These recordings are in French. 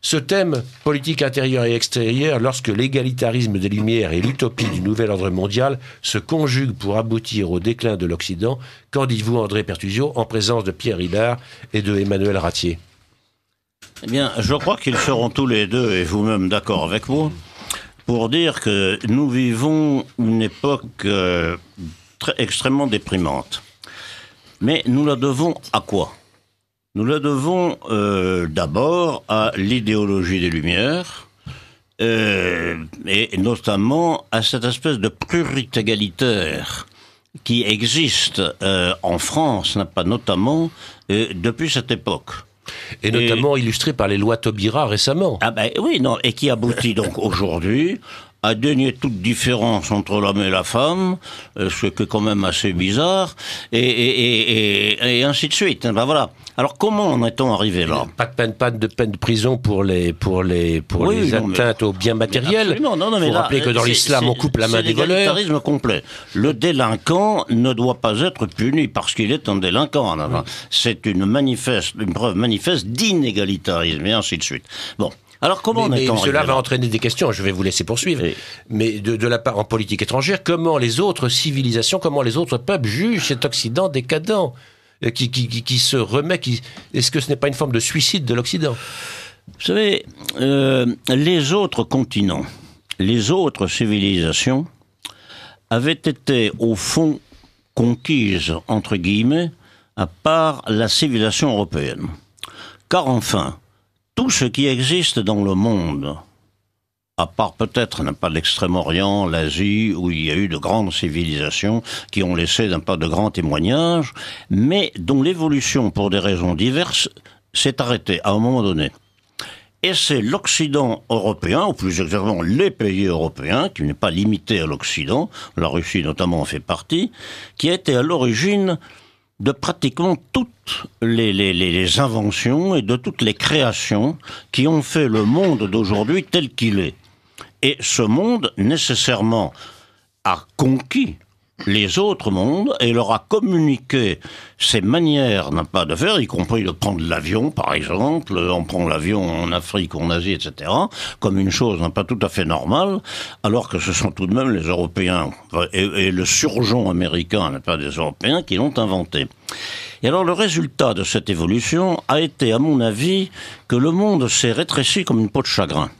Ce thème politique intérieure et extérieure, lorsque l'égalitarisme des Lumières et l'utopie du nouvel ordre mondial se conjuguent pour aboutir au déclin de l'Occident, qu'en dites-vous André Pertusio en présence de Pierre Hidard et de Emmanuel Ratier Eh bien, je crois qu'ils seront tous les deux, et vous-même d'accord avec moi, pour dire que nous vivons une époque euh, extrêmement déprimante. Mais nous la devons à quoi nous la devons euh, d'abord à l'idéologie des Lumières, euh, et notamment à cette espèce de égalitaire qui existe euh, en France, n'a hein, pas notamment depuis cette époque. Et, notamment illustré par les lois Taubira récemment. Ah ben oui, non, et qui aboutit donc aujourd'hui à dénier toute différence entre l'homme et la femme, euh, ce qui est quand même assez bizarre, et, ainsi de suite. Ben voilà. Alors comment en est-on arrivé là Pas de peine, de peine de prison pour les pour les pour les atteintes aux biens matériels. Il faut rappeler que dans l'islam on coupe la main des voleurs. C'est complet. Le délinquant ne doit pas être puni parce qu'il est un délinquant. C'est une manifeste, une preuve manifeste d'inégalitarisme et ainsi de suite. Bon, alors comment on Cela va entraîner des questions, je vais vous laisser poursuivre. Mais de, la part en politique étrangère, comment les autres civilisations, comment les autres peuples jugent cet Occident décadent euh, qui, qui, qui, se remet Est-ce que ce n'est pas une forme de suicide de l'Occident Vous savez, euh, les autres continents, les autres civilisations avaient été au fond conquises, entre guillemets, à part la civilisation européenne. Car enfin, tout ce qui existe dans le monde, à part peut-être pas l'Extrême-Orient, l'Asie, où il y a eu de grandes civilisations qui ont laissé d'un pas de grands témoignages, mais dont l'évolution, pour des raisons diverses, s'est arrêtée à un moment donné. Et c'est l'Occident européen, ou plus exactement les pays européens, qui n'est pas limité à l'Occident, la Russie notamment en fait partie, qui a été à l'origine de pratiquement toutes les, inventions et de toutes les créations qui ont fait le monde d'aujourd'hui tel qu'il est. Et ce monde, nécessairement, a conquis les autres mondes et leur a communiqué ses manières n'a pas de faire, y compris de prendre l'avion, par exemple. On prend l'avion en Afrique, en Asie, etc., comme une chose pas tout à fait normale, alors que ce sont tout de même les Européens et, le surgeon américain, n'est pas des Européens, qui l'ont inventé. Et alors le résultat de cette évolution a été, à mon avis, que le monde s'est rétréci comme une peau de chagrin.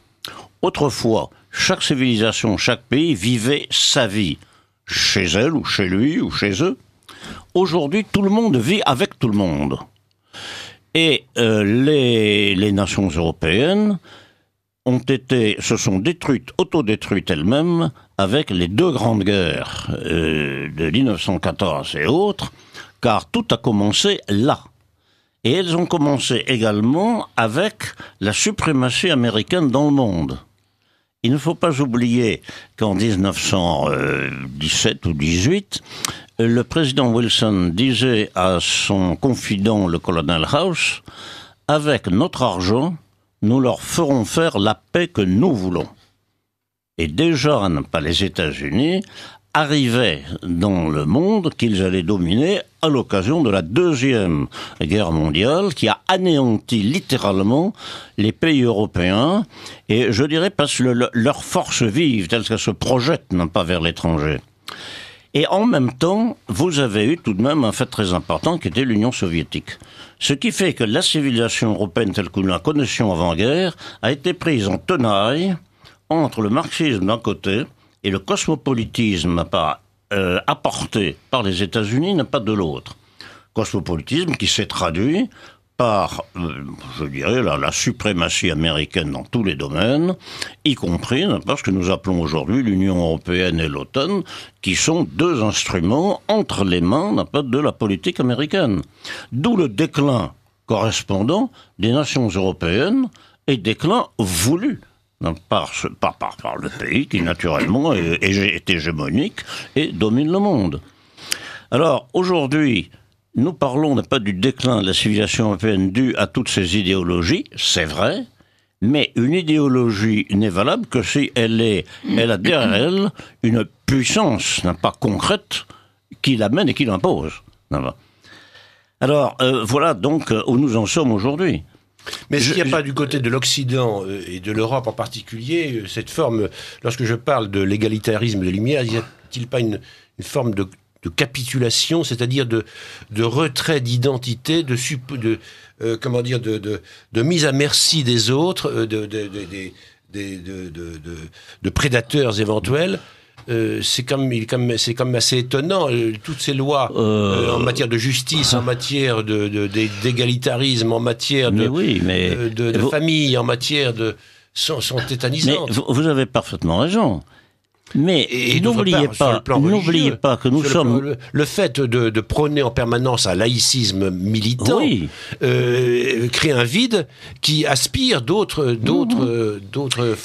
Autrefois, chaque civilisation, chaque pays vivait sa vie chez elle ou chez lui ou chez eux. Aujourd'hui, tout le monde vit avec tout le monde. Et euh, les, nations européennes ont été, se sont détruites, autodétruites elles-mêmes, avec les deux grandes guerres euh, de 1914 et autres, car tout a commencé là. Et elles ont commencé également avec la suprématie américaine dans le monde. Il ne faut pas oublier qu'en 1917 ou 18, le président Wilson disait à son confident, le colonel House, avec notre argent, nous leur ferons faire la paix que nous voulons. Et déjà, pas les États-Unis arrivaient dans le monde qu'ils allaient dominer à l'occasion de la Deuxième Guerre mondiale qui a anéanti littéralement les pays européens et je dirais parce que leurs leur force vive telle qu'elle se projette non pas vers l'étranger. Et en même temps, vous avez eu tout de même un fait très important qui était l'Union soviétique. Ce qui fait que la civilisation européenne telle que nous la connaissions avant-guerre a été prise en tenaille entre le marxisme d'un côté, et le cosmopolitisme euh, apporté par les États-Unis n'a pas de l'autre. Cosmopolitisme qui s'est traduit par, euh, je dirais, la, la, suprématie américaine dans tous les domaines, y compris ce que nous appelons aujourd'hui l'Union européenne et l'OTAN, qui sont deux instruments entre les mains pas, de la politique américaine. D'où le déclin correspondant des nations européennes et déclin voulu par, par, le pays qui, naturellement, est, hégémonique et domine le monde. Alors, aujourd'hui, nous parlons pas du déclin de la civilisation européenne dû à toutes ces idéologies, c'est vrai, mais une idéologie n'est valable que si elle, est, elle a derrière elle une puissance, n'est pas concrète, qui l'amène et qui l'impose. Alors, euh, voilà donc euh, où nous en sommes aujourd'hui. Mais s'il n'y a pas du côté de l'Occident euh, et de l'Europe en particulier euh, cette forme, lorsque je parle de l'égalitarisme des Lumières, n'y a-t-il pas une, forme de, capitulation, c'est-à-dire de, retrait d'identité, de, de euh, comment dire, de, mise à merci des autres, de, prédateurs éventuels euh, c'est comme, même comme, c'est comme assez étonnant. Euh, toutes ces lois euh. en matière de justice, en matière d'égalitarisme, en matière de, famille, en matière de sont, sont tétanisantes. vous, avez parfaitement raison. Mais n'oubliez pas, n'oubliez pas que nous sommes le, fait de, prôner en permanence un laïcisme militant euh, crée un vide qui aspire d'autres, d'autres, mmh. d'autres.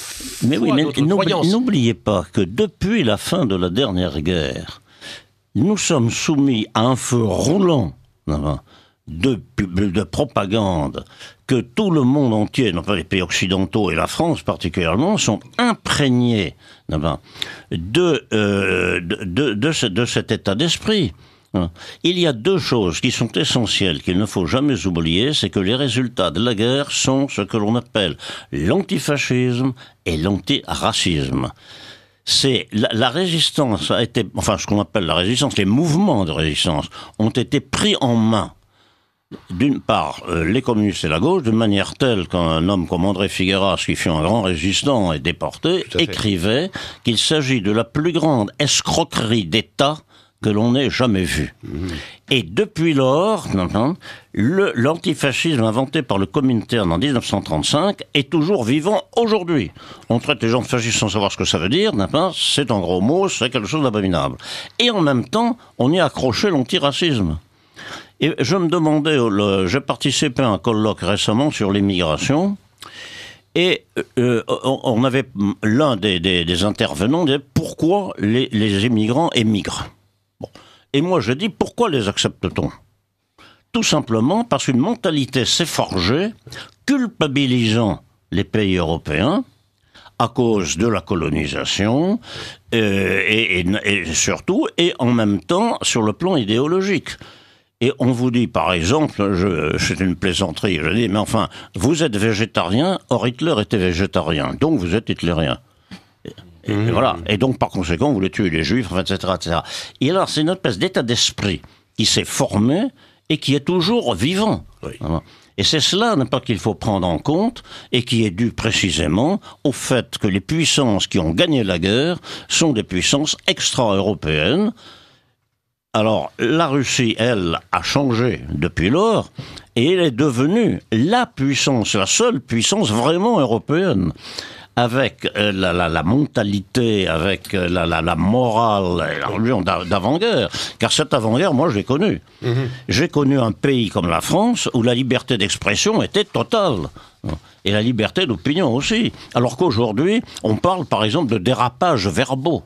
Mais oui, n'oubliez pas que depuis la fin de la dernière guerre, nous sommes soumis à un feu roulant de, propagande que tout le monde entier, enfin les pays occidentaux et la France particulièrement, sont imprégnés euh, de, de, de cet état d'esprit. Hein. Il y a deux choses qui sont essentielles, qu'il ne faut jamais oublier, c'est que les résultats de la guerre sont ce que l'on appelle l'antifascisme et l'antiracisme c'est la, résistance a été, enfin ce qu'on appelle la résistance, les mouvements de résistance ont été pris en main d'une part, euh, les communistes et la gauche, de manière telle qu'un homme comme André Figueras, qui fut un grand résistant et déporté, écrivait qu'il s'agit de la plus grande escroquerie d'État que l'on ait jamais vue. Mhm. Et depuis lors, l'antifascisme inventé par le Comintern en 1935 est toujours vivant aujourd'hui. On traite les gens de fascistes sans savoir ce que ça veut dire, c'est un gros mot, c'est quelque chose d'abominable. Et en même temps, on y a accroché l'antiracisme. Et je me demandais, euh, j'ai participé à un colloque récemment sur l'immigration. Et euh, euh, on avait l'un des, des, intervenants disait pourquoi les, immigrants émigrent. Et moi je dis pourquoi les accepte-t-on Tout simplement parce qu'une mentalité s'est forgée culpabilisant les pays européens à cause de la colonisation et surtout et en même temps sur le plan idéologique et on vous dit, par exemple, c'est une plaisanterie, je dis, mais enfin, vous êtes végétarien, or Hitler était végétarien, donc vous êtes hitlérien. Et, mmh. voilà. Et donc, par conséquent, vous voulez tuer les juifs, etc., etc. Et alors, c'est une espèce d'état d'esprit qui s'est formé et qui est toujours vivant. Et c'est cela, n'est pas qu'il faut prendre en compte et qui est dû précisément au fait que les puissances qui ont gagné la guerre sont des puissances extra-européennes alors, la Russie, elle, a changé depuis lors et elle est devenue la puissance, la seule puissance vraiment européenne avec euh, la, mentalité, avec euh, la, morale, d'avant-guerre. Car cette avant-guerre, moi, je l'ai connue. Mhm. J'ai connu un pays comme la France où la liberté d'expression était totale. Hein, et la liberté d'opinion aussi. Alors qu'aujourd'hui, on parle par exemple de dérapages verbaux.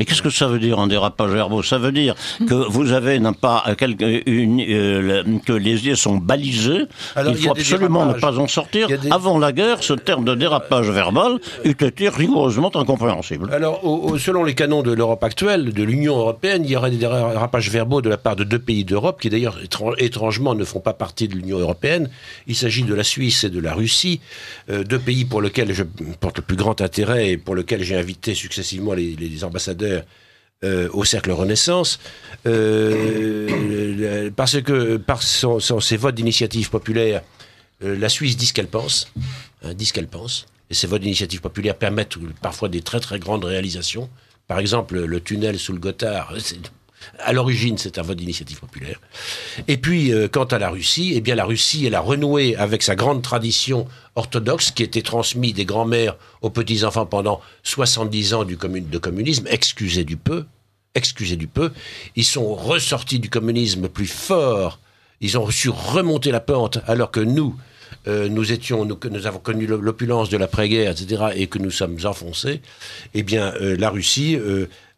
Mais qu'est-ce que ça veut dire un dérapage verbaux Ça veut dire que vous avez n'importe pas euh, une, euh, que les yeux sont balisés. il faut absolument ne pas en sortir. Avant la guerre, ce terme de dérapage verbal était rigoureusement incompréhensible. Alors, selon les canons de l'Europe actuelle, de l'Union européenne, il y aurait des dérapages verbaux de la part de deux pays d'Europe qui d'ailleurs étrangement ne font pas partie de l'Union européenne. Il s'agit de la Suisse et de la Russie, euh, deux pays pour lesquels je porte le plus grand intérêt et pour lesquels j'ai invité successivement les ambassadeurs euh, au cercle Renaissance, euh, euh, parce que par son, ses votes d'initiative populaire, la Suisse dit ce qu'elle pense, hein, dit ce qu'elle pense, et ces votes d'initiative populaire permettent parfois des très très grandes réalisations. Par exemple, le tunnel sous le Gothard, c'est à l'origine, c'est un vote d'initiative populaire. Et puis, euh, quant à la Russie, eh bien, la Russie, elle a renoué avec sa grande tradition orthodoxe qui était transmise des grands-mères aux petits-enfants pendant 70 ans du de communisme, excusez du peu, excusez du peu. Ils sont ressortis du communisme plus forts. Ils ont su remonter la pente alors que nous, euh, nous étions, nous, avons connu l'opulence de l'après-guerre, etc., et que nous sommes enfoncés, eh bien, euh, la Russie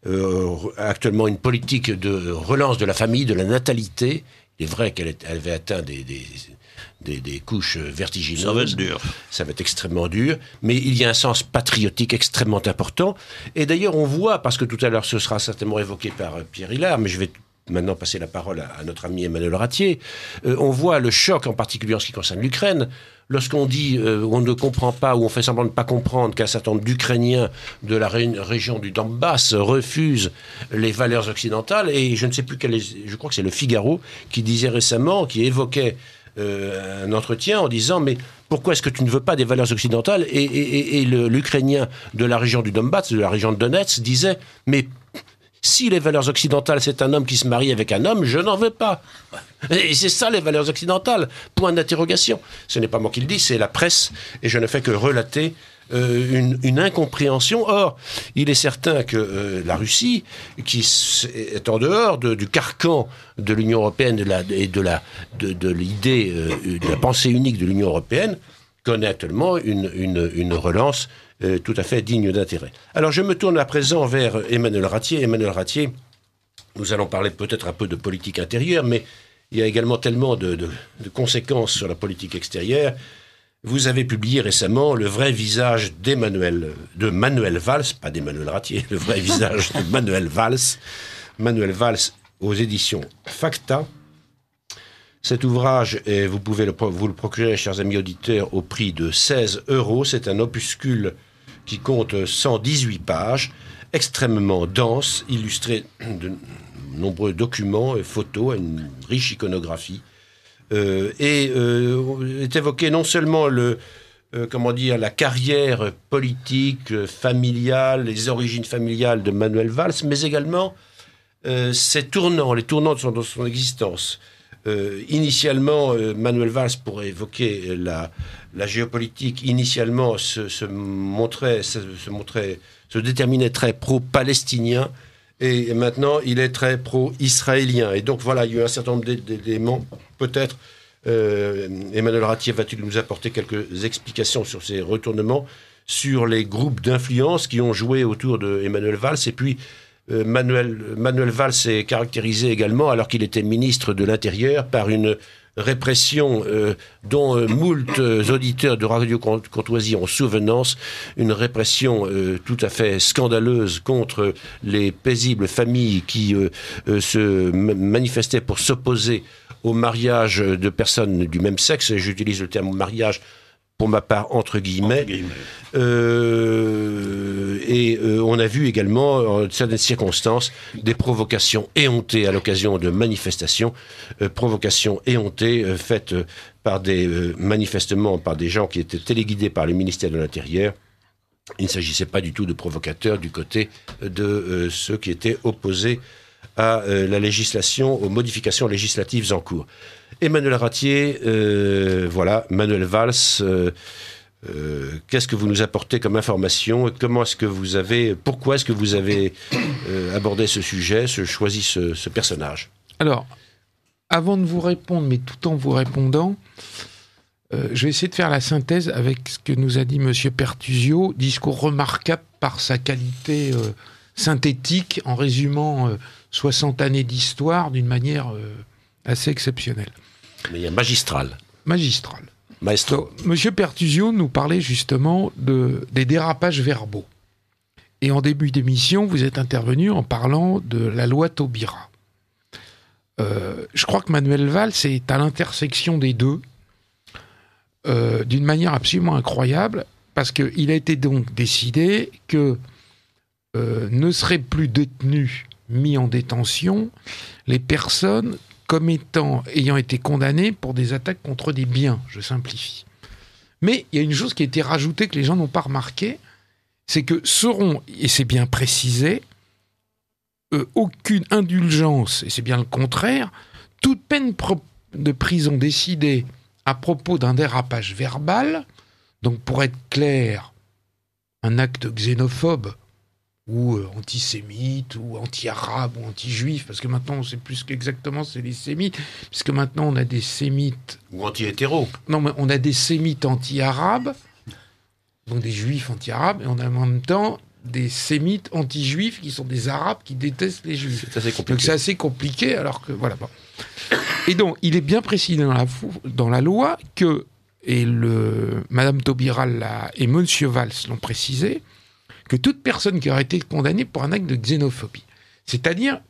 euh, actuellement une politique de relance de la famille, de la natalité. Il est vrai qu'elle avait atteint des, couches vertigineuses. Ça va être dur. Ça va être extrêmement dur. Mais il y a un sens patriotique extrêmement important. Et d'ailleurs, on voit, parce que tout à l'heure, ce sera certainement évoqué par euh, Pierre Hillard, mais je vais maintenant passer la parole à, notre ami Emmanuel Ratier. Euh, on voit le choc, en particulier en ce qui concerne l'Ukraine, lorsqu'on dit, euh, on ne comprend pas ou on fait semblant de ne pas comprendre qu'un certain nombre d'Ukrainiens de la région du Donbass refusent les valeurs occidentales, et je ne sais plus quel est, je crois que c'est le Figaro qui disait récemment, qui évoquait euh, un entretien en disant, mais pourquoi est-ce que tu ne veux pas des valeurs occidentales Et, et l'Ukrainien de la région du Donbass, de la région de Donetsk, disait, mais si les valeurs occidentales, c'est un homme qui se marie avec un homme, je n'en veux pas. Et c'est ça les valeurs occidentales. Point d'interrogation. Ce n'est pas moi qui le dis, c'est la presse, et je ne fais que relater euh, une, incompréhension. Or, il est certain que euh, la Russie, qui est en dehors du carcan de l'Union européenne et de la de, l'idée euh, de la pensée unique de l'Union européenne, connaît actuellement une, une relance euh, tout à fait digne d'intérêt. Alors je me tourne à présent vers Emmanuel Ratier. Emmanuel Ratier, nous allons parler peut-être un peu de politique intérieure, mais il y a également tellement de, conséquences sur la politique extérieure. Vous avez publié récemment le vrai visage d'Emmanuel, de Manuel Valls, pas d'Emmanuel Ratier, le vrai visage de Manuel Valls, Manuel Valls aux éditions Facta. Cet ouvrage, vous pouvez le, vous le procurer, chers amis auditeurs, au prix de 16 euros. C'est un opuscule qui compte 118 pages, extrêmement dense, illustrée de nombreux documents et photos, une riche iconographie. Euh, et euh, est évoqué non seulement le, euh, comment dire, la carrière politique, familiale, les origines familiales de Manuel Valls, mais également euh, ses tournants, les tournants de son existence. Euh, initialement, euh, Manuel Valls, pour évoquer euh, la, la géopolitique, initialement se, montrait, se, montrait, se déterminait très pro-palestinien. Et maintenant, il est très pro-israélien. Et donc voilà, il y a eu un certain nombre d'éléments, peut-être, Emmanuel Ratier va-t-il nous apporter quelques explications sur ces retournements, sur les groupes d'influence qui ont joué autour de Emmanuel Valls, et puis euh, Manuel, Manuel Valls est caractérisé également, alors qu'il était ministre de l'Intérieur, par une répression euh, dont euh, moult auditeurs de Radio Courtoisie ont souvenance, une répression tout à fait scandaleuse contre les paisibles familles qui se manifestaient pour s'opposer au mariage de personnes du même sexe, j'utilise le terme mariage pour ma part, entre guillemets. Euh, et euh, on a vu également, en certaines circonstances, des provocations éhontées à l'occasion de manifestations, euh, provocations éhontées faites par des manifestements, par des gens qui étaient téléguidés par le ministère de l'Intérieur. Il ne s'agissait pas du tout de provocateurs du côté de ceux qui étaient opposés à euh, la législation, aux modifications législatives en cours. Emmanuel Ratier, euh, voilà, Manuel Valls. Euh, qu'est-ce que vous nous apportez comme information Comment est-ce que vous avez, pourquoi est-ce que vous avez abordé ce sujet, choisi ce, personnage Alors, avant de vous répondre, mais tout en vous répondant, je vais essayer de faire la synthèse avec ce que nous a dit Monsieur Pertusio, discours remarquable par sa qualité synthétique en résumant 60 années d'histoire d'une manière euh, assez exceptionnelle. Mais magistral. Magistral. Maestro. Monsieur Pertusio nous parlait justement de, des dérapages verbaux. Et en début d'émission, vous êtes intervenu en parlant de la loi Taubira. Euh, je crois que Manuel Valls est à l'intersection des deux euh, d'une manière absolument incroyable, parce qu'il a été donc décidé que ne serait plus détenu mis en détention les personnes comme étant, ayant été condamnées pour des attaques contre des biens, je simplifie. Mais il y a une chose qui a été rajoutée que les gens n'ont pas remarqué, c'est que seront, et c'est bien précisé, euh, aucune indulgence, et c'est bien le contraire, toute peine de prison décidée à propos d'un dérapage verbal, donc pour être clair, un acte xénophobe ou euh, antisémites, ou anti-arabes, ou anti-juifs, parce que maintenant on sait plus qu'exactement c'est les sémites, puisque maintenant on a des sémites... Ou anti hétéro Non, mais on a des sémites anti-arabes, donc des juifs anti-arabes, et on a en même temps des sémites anti-juifs qui sont des arabes qui détestent les juifs. C'est assez compliqué. Donc c'est assez compliqué, alors que voilà. Et donc il est bien précisé dans la, dans la loi que, et le, Madame Taubira et Monsieur Valls l'ont précisé, que toute personne qui aurait été condamnée pour un acte de xénophobie, c'est-à-dire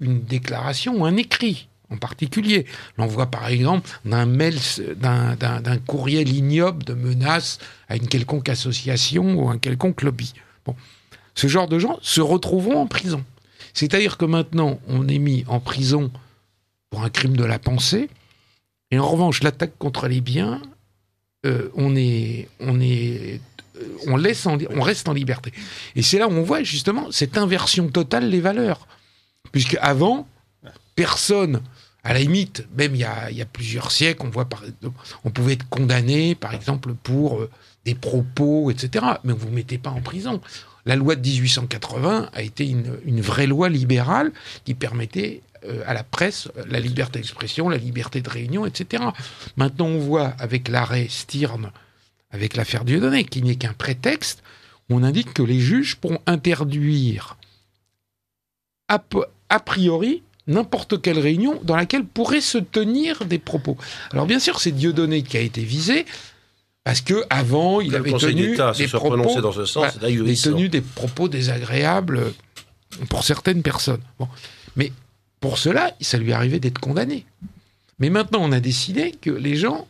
une déclaration ou un écrit en particulier, l'envoi par exemple d'un mail, d'un courriel ignoble de menace à une quelconque association ou un quelconque lobby. Bon. Ce genre de gens se retrouveront en prison. C'est-à-dire que maintenant, on est mis en prison pour un crime de la pensée, et en revanche, l'attaque contre les biens, euh, on, est, on est on, on reste en liberté. Et c'est là où on voit justement cette inversion totale des valeurs. Puisque avant, personne, à la limite, même il y a, plusieurs siècles, on, voit on pouvait être condamné, par exemple, pour euh, des propos, etc. Mais vous ne vous mettez pas en prison. La loi de 1880 a été une, une vraie loi libérale qui permettait euh, à la presse euh, la liberté d'expression, la liberté de réunion, etc. Maintenant, on voit avec l'arrêt Stirn avec l'affaire Dieudonné, qui n'est qu'un prétexte. On indique que les juges pourront interdire a, priori n'importe quelle réunion dans laquelle pourraient se tenir des propos. Alors bien sûr, c'est Dieudonné qui a été visé, parce que avant il avait tenu des propos, dans ce tenu des propos désagréables pour certaines personnes. Bon. Mais pour cela, ça lui arrivait d'être condamné. Mais maintenant, on a décidé que les gens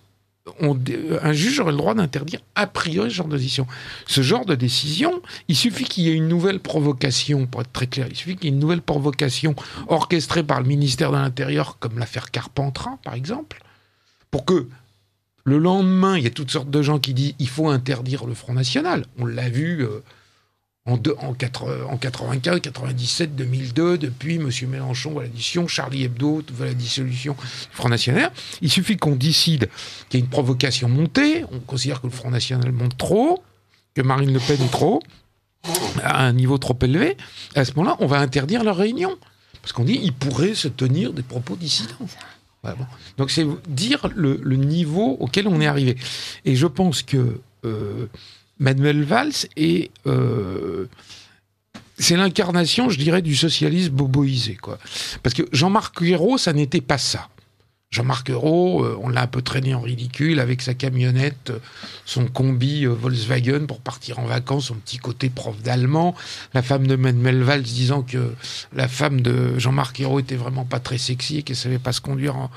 un juge aurait le droit d'interdire a priori ce genre de décision. Ce genre de décision, il suffit qu'il y ait une nouvelle provocation, pour être très clair, il suffit qu'il y ait une nouvelle provocation orchestrée par le ministère de l'Intérieur, comme l'affaire Carpentras, par exemple, pour que le lendemain, il y a toutes sortes de gens qui disent il faut interdire le Front National. On l'a vu. Euh, en, deux, en, en 95, 97, 2002, depuis M. Mélenchon à l'addition, Charlie Hebdo à la dissolution du Front National. Il suffit qu'on décide qu'il y a une provocation montée, on considère que le Front National monte trop, que Marine Le Pen est trop, à un niveau trop élevé, à ce moment-là, on va interdire leur réunion. Parce qu'on dit, il pourrait se tenir des propos dissidents. Ah, Donc c'est dire le, niveau auquel on est arrivé. Et je pense que... Euh, Manuel Valls est euh, c'est l'incarnation, je dirais, du socialisme boboisé, quoi. Parce que Jean-Marc Ayrault, ça n'était pas ça. Jean-Marc Ayrault, euh, on l'a un peu traîné en ridicule avec sa camionnette, euh, son combi Volkswagen pour partir en vacances, son petit côté prof d'allemand, la femme de Manuel Valls disant que la femme de Jean-Marc Ayrault était vraiment pas très sexy et qu'elle savait pas se conduire en,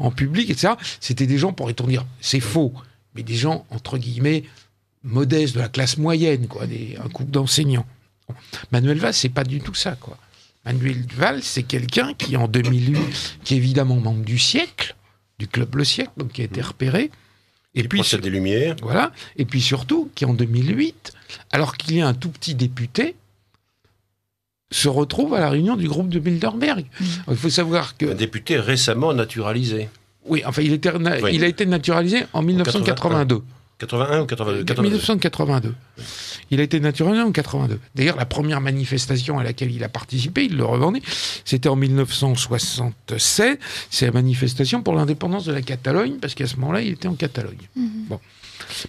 en public, etc. C'était des gens, pourrait-on dire, c'est faux, mais des gens, entre guillemets, modeste, de la classe moyenne, quoi, un couple d'enseignants. Manuel Valls, c'est pas du tout ça, quoi. Manuel Valls, c'est quelqu'un qui, en 2008, qui est évidemment membre du siècle, du club Le Siècle, qui a été mmh. repéré. Et puis, des Lumières. Voilà. Et puis surtout, qui en 2008, alors qu'il est un tout petit député, se retrouve à la réunion du groupe de Bilderberg. Mmh. Il faut savoir que. Un député récemment naturalisé. Oui, enfin, il, était, il a été naturalisé en 1982. 81 ou 82, 1982. Euh, il a été naturalisé en 82. D'ailleurs, la première manifestation à laquelle il a participé, il le revendait, c'était en 1967. C'est la manifestation pour l'indépendance de la Catalogne, parce qu'à ce moment-là, il était en Catalogne. Mm-hmm. Bon.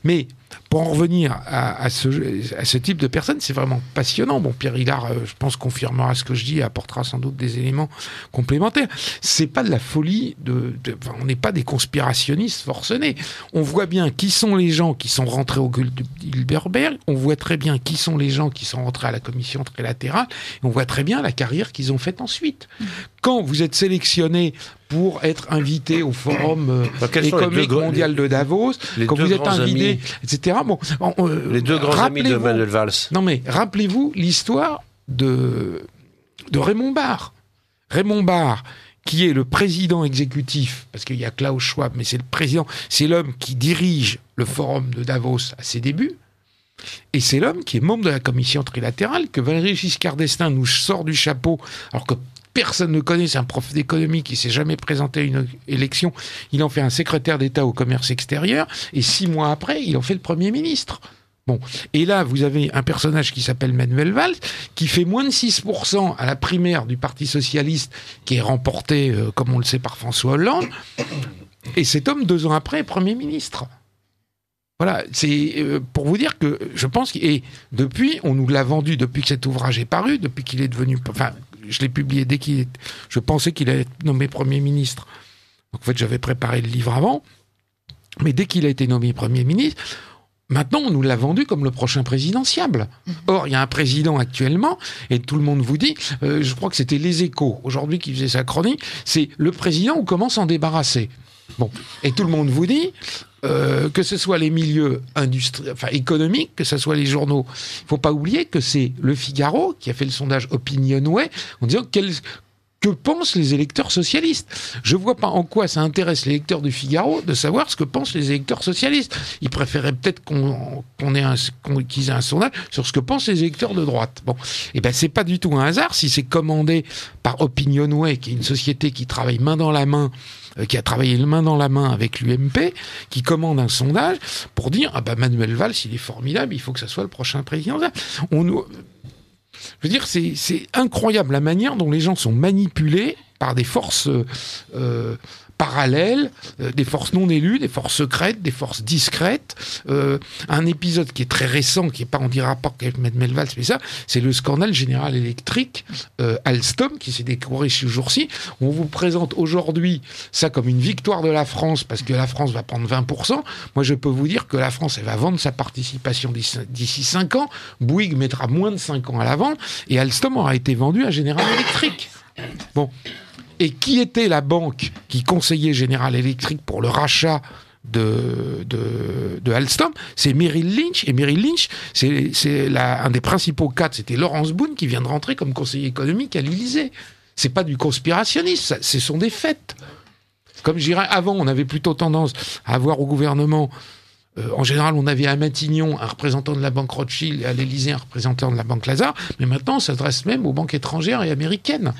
Mais pour en revenir à, à, ce, à ce type de personnes, c'est vraiment passionnant. Bon, Pierre Hilar, euh, je pense, confirmera ce que je dis, et apportera sans doute des éléments complémentaires. C'est pas de la folie, de, de on n'est pas des conspirationnistes forcenés. On voit bien qui sont les gens qui sont rentrés au Guild Hilberberg, on voit très bien qui sont les gens qui sont rentrés à la commission trilatérale, on voit très bien la carrière qu'ils ont faite ensuite. Mmh. Quand vous êtes sélectionné pour être invité au forum économique euh, bah, mondial de Davos, quand vous êtes invité, etc. Bon, euh, les deux grands amis de Manuel Valls. Non mais rappelez-vous l'histoire de, de Raymond Barre. Raymond Barre, qui est le président exécutif, parce qu'il y a Klaus Schwab, mais c'est le président, c'est l'homme qui dirige le forum de Davos à ses débuts. Et c'est l'homme qui est membre de la commission trilatérale que Valéry Giscard d'Estaing nous sort du chapeau, alors que personne ne connaît, c'est un prof d'économie qui s'est jamais présenté à une élection. Il en fait un secrétaire d'État au commerce extérieur, et six mois après, il en fait le Premier ministre. Bon. Et là, vous avez un personnage qui s'appelle Manuel Valls, qui fait moins de 6% à la primaire du Parti Socialiste, qui est remporté, euh, comme on le sait, par François Hollande. Et cet homme, deux ans après, est Premier ministre. Voilà, c'est euh, pour vous dire que je pense et depuis, on nous l'a vendu depuis que cet ouvrage est paru, depuis qu'il est devenu, je l'ai publié dès qu'il, je pensais qu'il allait être nommé Premier ministre. en fait, j'avais préparé le livre avant. Mais dès qu'il a été nommé Premier ministre, maintenant, on nous l'a vendu comme le prochain présidentiable. Mhm. Or, il y a un président actuellement, et tout le monde vous dit, euh, je crois que c'était Les Échos, aujourd'hui, qui faisait sa chronique, c'est le président, on commence à en débarrasser. Bon, et tout le monde vous dit, euh, que ce soit les milieux enfin, économiques, que ce soit les journaux. Il ne faut pas oublier que c'est Le Figaro qui a fait le sondage Opinionway en disant que pensent les électeurs socialistes. Je ne vois pas en quoi ça intéresse les l'électeur du Figaro de savoir ce que pensent les électeurs socialistes. Ils préférait peut-être qu'on ait un aient un sondage sur ce que pensent les électeurs de droite. Bon, et eh ben c'est pas du tout un hasard si c'est commandé par Opinionway, qui est une société qui travaille main dans la main euh, qui a travaillé main dans la main avec l'UMP, qui commande un sondage pour dire ah bah Manuel Valls, il est formidable, il faut que ça soit le prochain président. On nous... Je veux dire, c'est incroyable la manière dont les gens sont manipulés par des forces euh, parallèle euh, des forces non élues, des forces secrètes, des forces discrètes. Euh, un épisode qui est très récent, qui n'est pas en dit rapport avec Melval, mais ça, c'est le scandale général électrique euh, Alstom qui s'est découvert ce jour-ci. On vous présente aujourd'hui ça comme une victoire de la France parce que la France va prendre 20%. Moi, je peux vous dire que la France, elle va vendre sa participation d'ici 5 ans. Bouygues mettra moins de 5 ans à la vente et Alstom aura été vendu à général électrique Bon, et qui était la banque qui conseillait Général Electric pour le rachat de, de, de Alstom, c'est Merrill Lynch. Et Merrill Lynch, c'est un des principaux cadres, c'était Laurence Boone qui vient de rentrer comme conseiller économique à l'Élysée. C'est pas du conspirationnisme, ce sont des faits. Comme je dirais, avant, on avait plutôt tendance à avoir au gouvernement euh, en général, on avait à Matignon un représentant de la banque Rothschild et à l'Elysée un représentant de la banque Lazare, mais maintenant, on s'adresse même aux banques étrangères et américaines.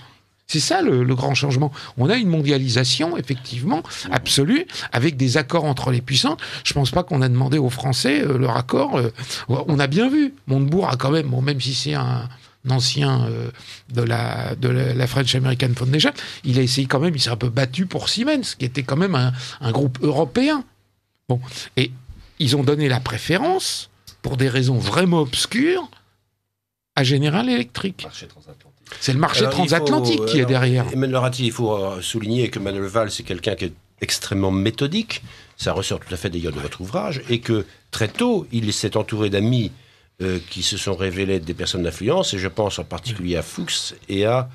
C'est ça le, grand changement. On a une mondialisation, effectivement, absolue, avec des accords entre les puissants. Je ne pense pas qu'on a demandé aux Français euh, leur accord. Euh, on a bien vu. Montebourg a quand même, même si c'est un, ancien euh, de, la, de la French American Foundation, il a essayé quand même, il s'est un peu battu pour Siemens, qui était quand même un, groupe européen. Bon, et ils ont donné la préférence, pour des raisons vraiment obscures, à General Electric. C'est le marché transatlantique qui est derrière. Emmanuel il faut euh, souligner que Manuel Valls, c'est quelqu'un qui est extrêmement méthodique. Ça ressort tout à fait d'ailleurs de votre ouvrage. Et que très tôt, il s'est entouré d'amis euh, qui se sont révélés des personnes d'influence. Et je pense en particulier à Fuchs et à.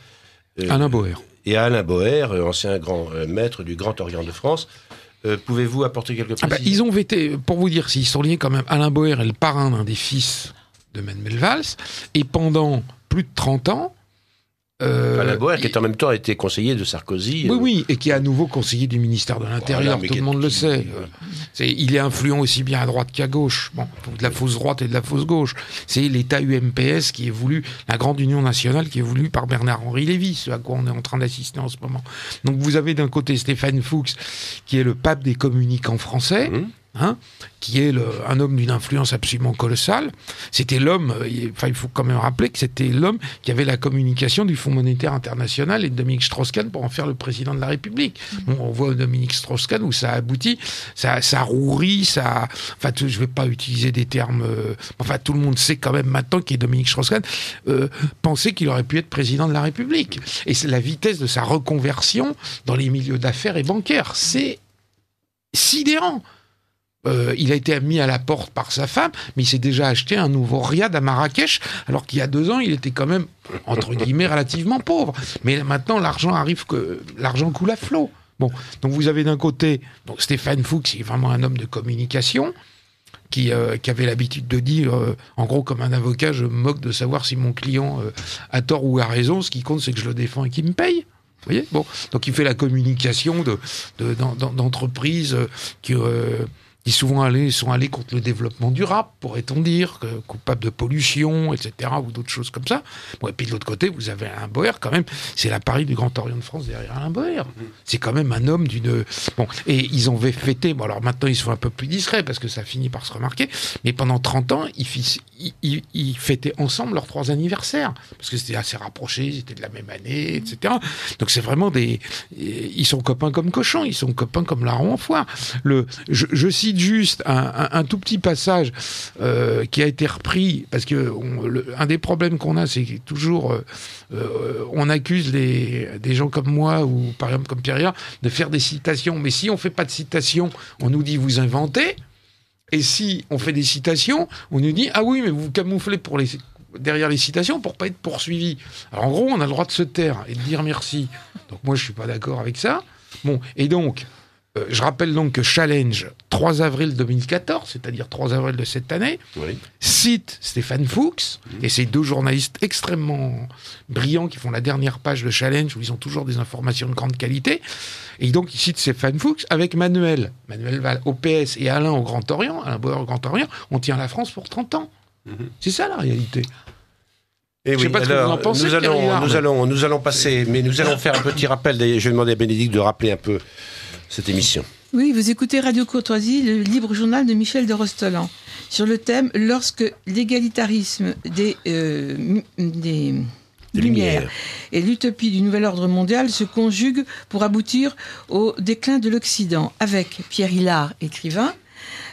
Euh, Alain Boer. Et à Alain Boer, ancien grand maître du Grand Orient de France. Pouvez-vous apporter quelque ah bah, précisions Ils ont pour vous dire, s'ils sont liés quand même, Alain Boer est le parrain d'un des fils de Manuel Valls, et pendant plus de 30 ans, euh, qui est en même temps été conseiller de Sarkozy. Oui, euh, oui, et qui est à nouveau conseiller du ministère de l'Intérieur, tout le monde le sait. Euh, il est influent aussi bien à droite qu'à gauche, bon, de la fausse droite et de la fausse gauche. C'est l'État UMPS qui est voulu, la grande union nationale qui est voulu par Bernard-Henri Lévy, ce à quoi on est en train d'assister en ce moment. Donc vous avez d'un côté Stéphane Fuchs, qui est le pape des communicants français. Mmh. Hein, qui est un homme d'une influence absolument colossale. C'était l'homme, euh, enfin il faut quand même rappeler que c'était l'homme qui avait la communication du Fonds monétaire international et de Dominique Strauss-Kahn pour en faire le président de la République. Mm. on voit Dominique Strauss-Kahn où ça aboutit, ça, rourit, ça... Enfin, je ne vais pas utiliser des termes... Euh, enfin, tout le monde sait quand même maintenant qui est Dominique Strauss-Kahn, euh, penser qu'il aurait pu être président de la République. Et c'est la vitesse de sa reconversion dans les milieux d'affaires et bancaires. C'est sidérant. Euh, il a été mis à la porte par sa femme, mais il s'est déjà acheté un nouveau riad à Marrakech, alors qu'il y a deux ans, il était quand même, entre guillemets, relativement pauvre. Mais maintenant, l'argent arrive que l'argent coule à flot. Bon, donc vous avez d'un côté donc Stéphane Fuchs, il est vraiment un homme de communication, qui, euh, qui avait l'habitude de dire, euh, en gros, comme un avocat, je me moque de savoir si mon client a tort ou a raison. Ce qui compte, c'est que je le défends et qu'il me paye. Vous voyez Bon, donc il fait la communication de d'entreprises qui qui souvent allés, sont allés contre le développement du rap, pourrait-on dire, coupables de pollution, etc., ou d'autres choses comme ça. et puis de l'autre côté, vous avez Alain Boer, quand même, c'est la Paris du Grand Orient de France derrière Alain Boer. C'est quand même un homme d'une... Bon, et ils ont fêté, bon alors maintenant ils sont un peu plus discrets, parce que ça finit par se remarquer, mais pendant 30 ans, ils, fêtaient ensemble leurs trois anniversaires, parce que c'était assez rapproché, ils étaient de la même année, etc. Donc c'est vraiment des... Ils sont copains comme cochons, ils sont copains comme larrons en foire. Le... Je, je cite juste un, tout petit passage euh, qui a été repris, parce que un des problèmes qu'on a, c'est toujours, euh, euh, on accuse les, des gens comme moi ou par exemple comme Pierre de faire des citations. Mais si on fait pas de citations, on nous dit vous inventez. Et si on fait des citations, on nous dit ah oui, mais vous camouflez pour les derrière les citations pour pas être poursuivi. Alors en gros, on a le droit de se taire et de dire merci. Donc moi, je suis pas d'accord avec ça. Bon, et donc, euh, je rappelle donc que Challenge, 3 avril 2014, c'est-à-dire 3 avril de cette année, cite Stéphane Fuchs et ces deux journalistes extrêmement brillants qui font la dernière page de Challenge où ils ont toujours des informations de grande qualité. Et donc, ils citent Stéphane Fuchs avec Manuel. Manuel Val, PS et Alain au Grand Orient, Alain Bauer au Grand Orient, on tient la France pour 30 ans. Mhm. C'est ça la réalité. Et eh oui, pas vous en pensez, nous, allons, nous, allons, passer, mais nous allons faire un petit rappel. Je vais demander à Bénédicte de rappeler un peu oui, vous écoutez Radio Courtoisie, le libre journal de Michel de Rostolan, sur le thème Lorsque l'égalitarisme des, euh, Lumières, et l'utopie du nouvel ordre mondial se conjuguent pour aboutir au déclin de l'Occident, avec Pierre Hillard, écrivain,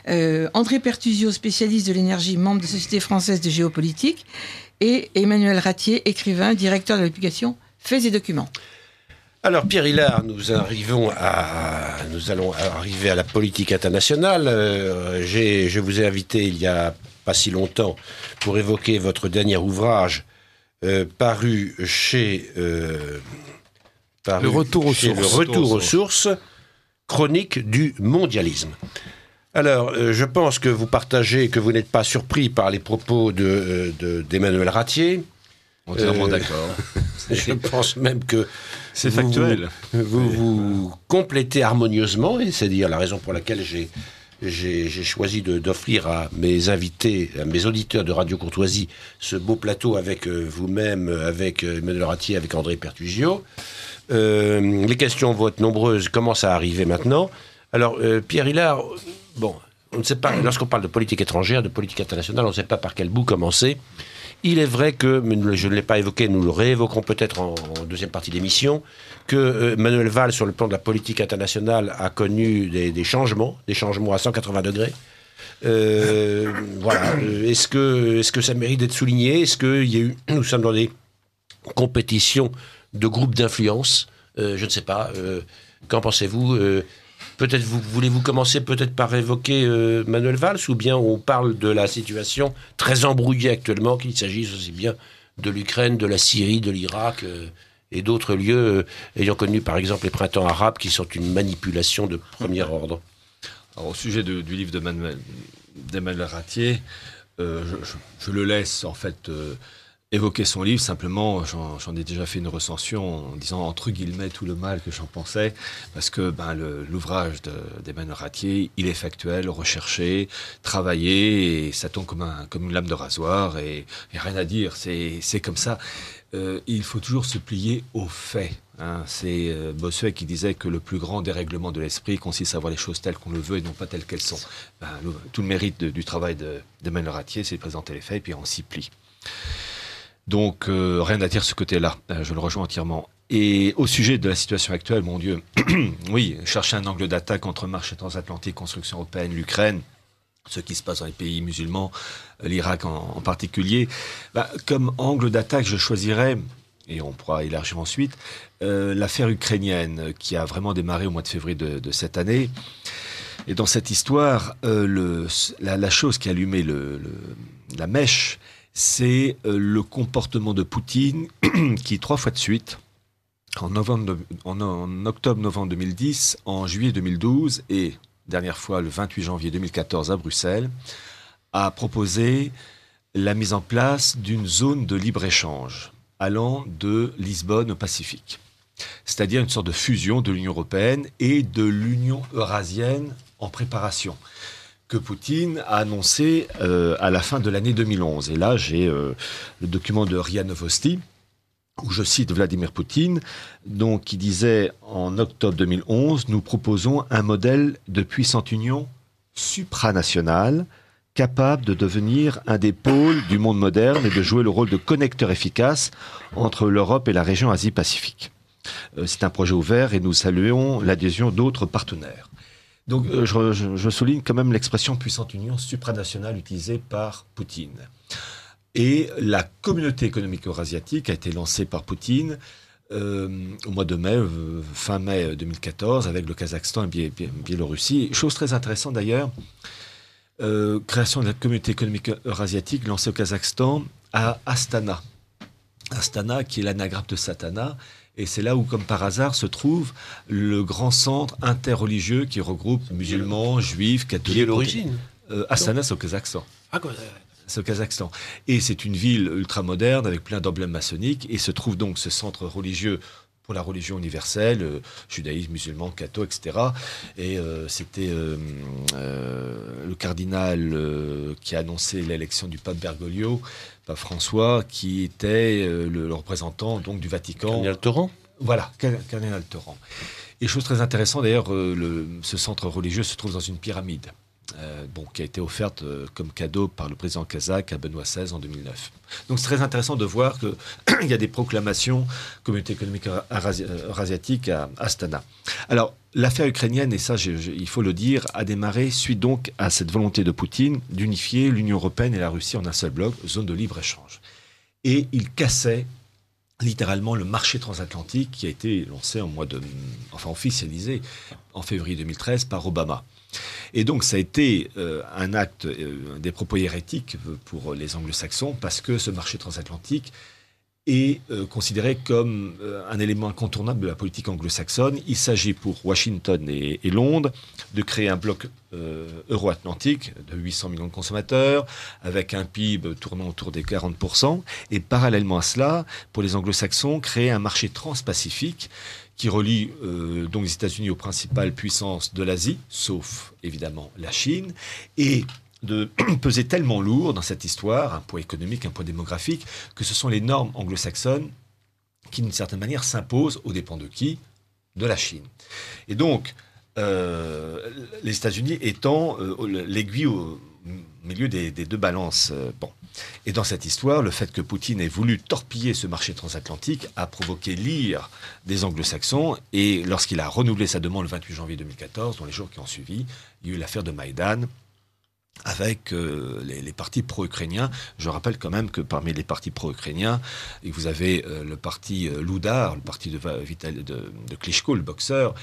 euh, André Pertusio, spécialiste de l'énergie, membre de la Société française de géopolitique, et Emmanuel Ratier, écrivain, directeur de l'application Faits et Documents. Alors Pierre Hillard, nous arrivons à, nous allons arriver à la politique internationale. Euh, je vous ai invité il y a pas si longtemps pour évoquer votre dernier ouvrage euh, paru chez euh, le retour aux sources. Le retour aux sources, chronique du mondialisme. Alors, je pense que vous partagez, que vous n'êtes pas surpris par les propos d'Emmanuel de, Ratier. On est d'accord. je pense même que c'est factuel. Vous, vous, complétez harmonieusement, et c'est-à-dire la raison pour laquelle j'ai j'ai choisi d'offrir à mes invités, à mes auditeurs de Radio Courtoisie, ce beau plateau avec euh, vous-même, avec euh, Emmanuel Ratier, avec André Pertugio. Euh, les questions vont être nombreuses comment ça arriver maintenant. Alors, Pierre Hillard, bon, on ne sait pas, lorsqu'on parle de politique étrangère, de politique internationale, on ne sait pas par quel bout commencer. Il est vrai que, je ne l'ai pas évoqué, nous le réévoquerons peut-être en, deuxième partie d'émission, que euh, Manuel Valls, sur le plan de la politique internationale, a connu des, changements, des changements à 180 degrés. Euh, voilà. Euh, est-ce que, est que ça mérite d'être souligné Est-ce que y a eu, nous sommes dans des compétitions de groupes d'influence Je ne sais pas. Qu'en pensez-vous Peut-être vous voulez-vous commencer peut-être par évoquer euh, Manuel Valls ou bien on parle de la situation très embrouillée actuellement, qu'il s'agisse aussi bien de l'Ukraine, de la Syrie, de l'Irak euh, et d'autres lieux euh, ayant connu par exemple les printemps arabes qui sont une manipulation de premier ordre. Alors, au sujet du livre de Manuel, Ratier, je, le laisse en fait évoquer son livre, simplement, j'en ai déjà fait une recension en disant entre guillemets tout le mal que j'en pensais, parce que ben, l'ouvrage d'Emmanuel Ratier, il est factuel, recherché, travaillé, et ça tombe comme, un, comme une lame de rasoir, et, a rien à dire, c'est comme ça. Euh, il faut toujours se plier aux faits. Hein. C'est euh, Bossuet qui disait que le plus grand dérèglement de l'esprit consiste à voir les choses telles qu'on le veut et non pas telles qu'elles sont. Ben, tout le mérite du travail d'Emmanuel de, Ratier, c'est de présenter les faits, et puis on s'y plie. Donc euh, rien à dire ce côté-là. Euh, je le rejoins entièrement. Et au sujet de la situation actuelle, mon Dieu, oui, chercher un angle d'attaque entre marché transatlantique, construction européenne, l'Ukraine, ce qui se passe dans les pays musulmans, euh, l'Irak en, particulier, bah, comme angle d'attaque, je choisirais et on pourra élargir ensuite, l'affaire ukrainienne qui a vraiment démarré au mois de février de, cette année. Et dans cette histoire, la, chose qui a allumé la mèche, c'est euh, le comportement de Poutine qui, trois fois de suite, en, octobre-novembre 2010, en juillet 2012 et dernière fois le 28 janvier 2014 à Bruxelles, a proposé la mise en place d'une zone de libre-échange allant de Lisbonne au Pacifique, c'est-à-dire une sorte de fusion de l'Union européenne et de l'Union eurasienne en préparation que Poutine a annoncé euh, à la fin de l'année 2011. Et là, j'ai euh, le document de Ria Novosti, où je cite Vladimir Poutine, qui disait en octobre 2011, nous proposons un modèle de puissante union supranationale capable de devenir un des pôles du monde moderne et de jouer le rôle de connecteur efficace entre l'Europe et la région Asie-Pacifique. Euh, c'est un projet ouvert et nous saluons l'adhésion d'autres partenaires. Donc euh, je, souligne quand même l'expression puissante union supranationale utilisée par Poutine. Et la communauté économique eurasiatique a été lancée par Poutine euh, au mois de mai, euh, fin mai 2014, avec le Kazakhstan et Biélorussie. Chose très intéressante d'ailleurs, création de la communauté économique eurasiatique lancée au Kazakhstan à Astana. Astana, qui est l'anagramme de Satana, et c'est là où, comme par hasard, se trouve le grand centre interreligieux qui regroupe musulmans, juifs, catholiques. Qui est l'origine euh, au Kazakhstan. Ah, au Kazakhstan. Et c'est une ville ultramoderne avec plein d'emblèmes maçonniques et se trouve donc ce centre religieux pour la religion universelle, euh, judaïsme, musulman, catho, etc. Et euh, c'était le cardinal qui a annoncé l'élection du pape Bergoglio euh, François, qui était euh, le, représentant donc du Vatican. Cardinal Torrent Voilà, Cardinal Torrent. Et chose très intéressante, d'ailleurs, euh, ce centre religieux se trouve dans une pyramide. Euh, qui a été offerte euh, comme cadeau par le président kazakh à Benoît XVI en 2009. Donc c'est très intéressant de voir qu'il y a des proclamations, communauté économique eurasiatique à Astana. Alors l'affaire ukrainienne, et ça il faut le dire, a démarré suite donc à cette volonté de Poutine d'unifier l'Union européenne et la Russie en un seul bloc, zone de libre-échange. Et il cassait littéralement le marché transatlantique qui a été lancé en mois de, enfin officialisé en février 2013 par Obama. Et donc ça a été euh, un acte euh, des propos hérétiques euh, pour les anglo-saxons parce que ce marché transatlantique est considéré comme un élément incontournable de la politique anglo-saxonne. Il s'agit pour Washington et, Londres de créer un bloc euro-atlantique de 800 millions de consommateurs, avec un PIB tournant autour des 40%, et parallèlement à cela, pour les anglo-saxons, créer un marché transpacifique qui relie euh, donc les États-Unis aux principales puissances de l'Asie, sauf évidemment la Chine, et de peser tellement lourd dans cette histoire, un poids économique, un poids démographique, que ce sont les normes anglo-saxonnes qui, d'une certaine manière, s'imposent aux dépens de qui De la Chine. Et donc, euh, les États-Unis étant euh, l'aiguille au milieu des, des deux balances. bon. Et dans cette histoire, le fait que Poutine ait voulu torpiller ce marché transatlantique a provoqué l'ire des anglo-saxons. Et lorsqu'il a renouvelé sa demande le 28 janvier 2014, dans les jours qui ont suivi, il y a eu l'affaire de Maïdan avec euh, les, partis pro-ukrainiens. Je rappelle quand même que parmi les partis pro-ukrainiens, vous avez euh, le parti euh, Loudar, le parti de, de, de Klitschko, le boxeur,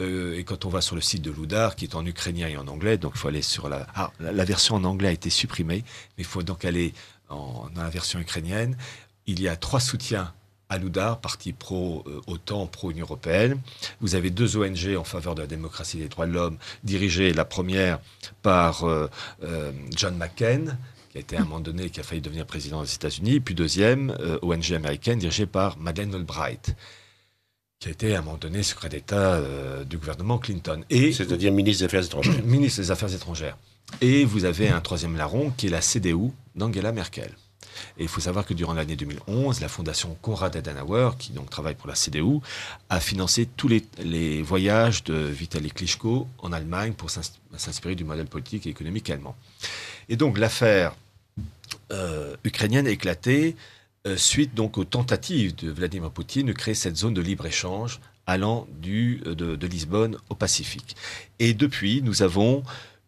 euh, et quand on va sur le site de Loudar, qui est en ukrainien et en anglais, donc il faut aller sur la... Ah, la version en anglais a été supprimée, mais il faut donc aller en, dans la version ukrainienne. Il y a trois soutiens à Loudar, parti pro-OTAN, euh, pro-Union européenne. Vous avez deux ONG en faveur de la démocratie et des droits de l'homme, dirigées la première par euh, John McCain, qui a été à un moment donné, qui a failli devenir président des États-Unis, puis deuxième, ONG américaine, dirigée par Madeleine Albright qui a été à un moment donné secret d'État euh, du gouvernement Clinton. C'est-à-dire ministre des Affaires étrangères. ministre des Affaires étrangères. Et vous avez un troisième larron qui est la CDU d'Angela Merkel. Et il faut savoir que durant l'année 2011, la fondation Konrad Adenauer, qui donc travaille pour la CDU, a financé tous les, voyages de Vitaly Klitschko en Allemagne pour s'inspirer du modèle politique et économique allemand. Et donc l'affaire euh, ukrainienne éclatée, euh, suite donc aux tentatives de Vladimir Poutine de créer cette zone de libre-échange allant du, euh, de, Lisbonne au Pacifique. Et depuis, nous avons